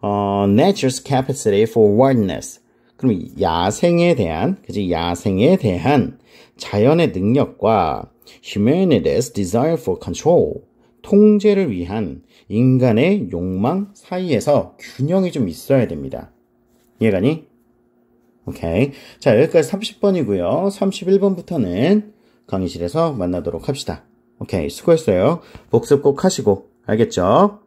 어, nature's capacity for wildness 그럼 야생에 대한 그지 야생에 대한 자연의 능력과 humanity's desire for control, 통제를 위한 인간의 욕망 사이에서 균형이 좀 있어야 됩니다. 이해가니? 오케이. 자, 여기까지 30번이고요. 31번부터는 강의실에서 만나도록 합시다. 오케이. 수고했어요. 복습 꼭 하시고. 알겠죠?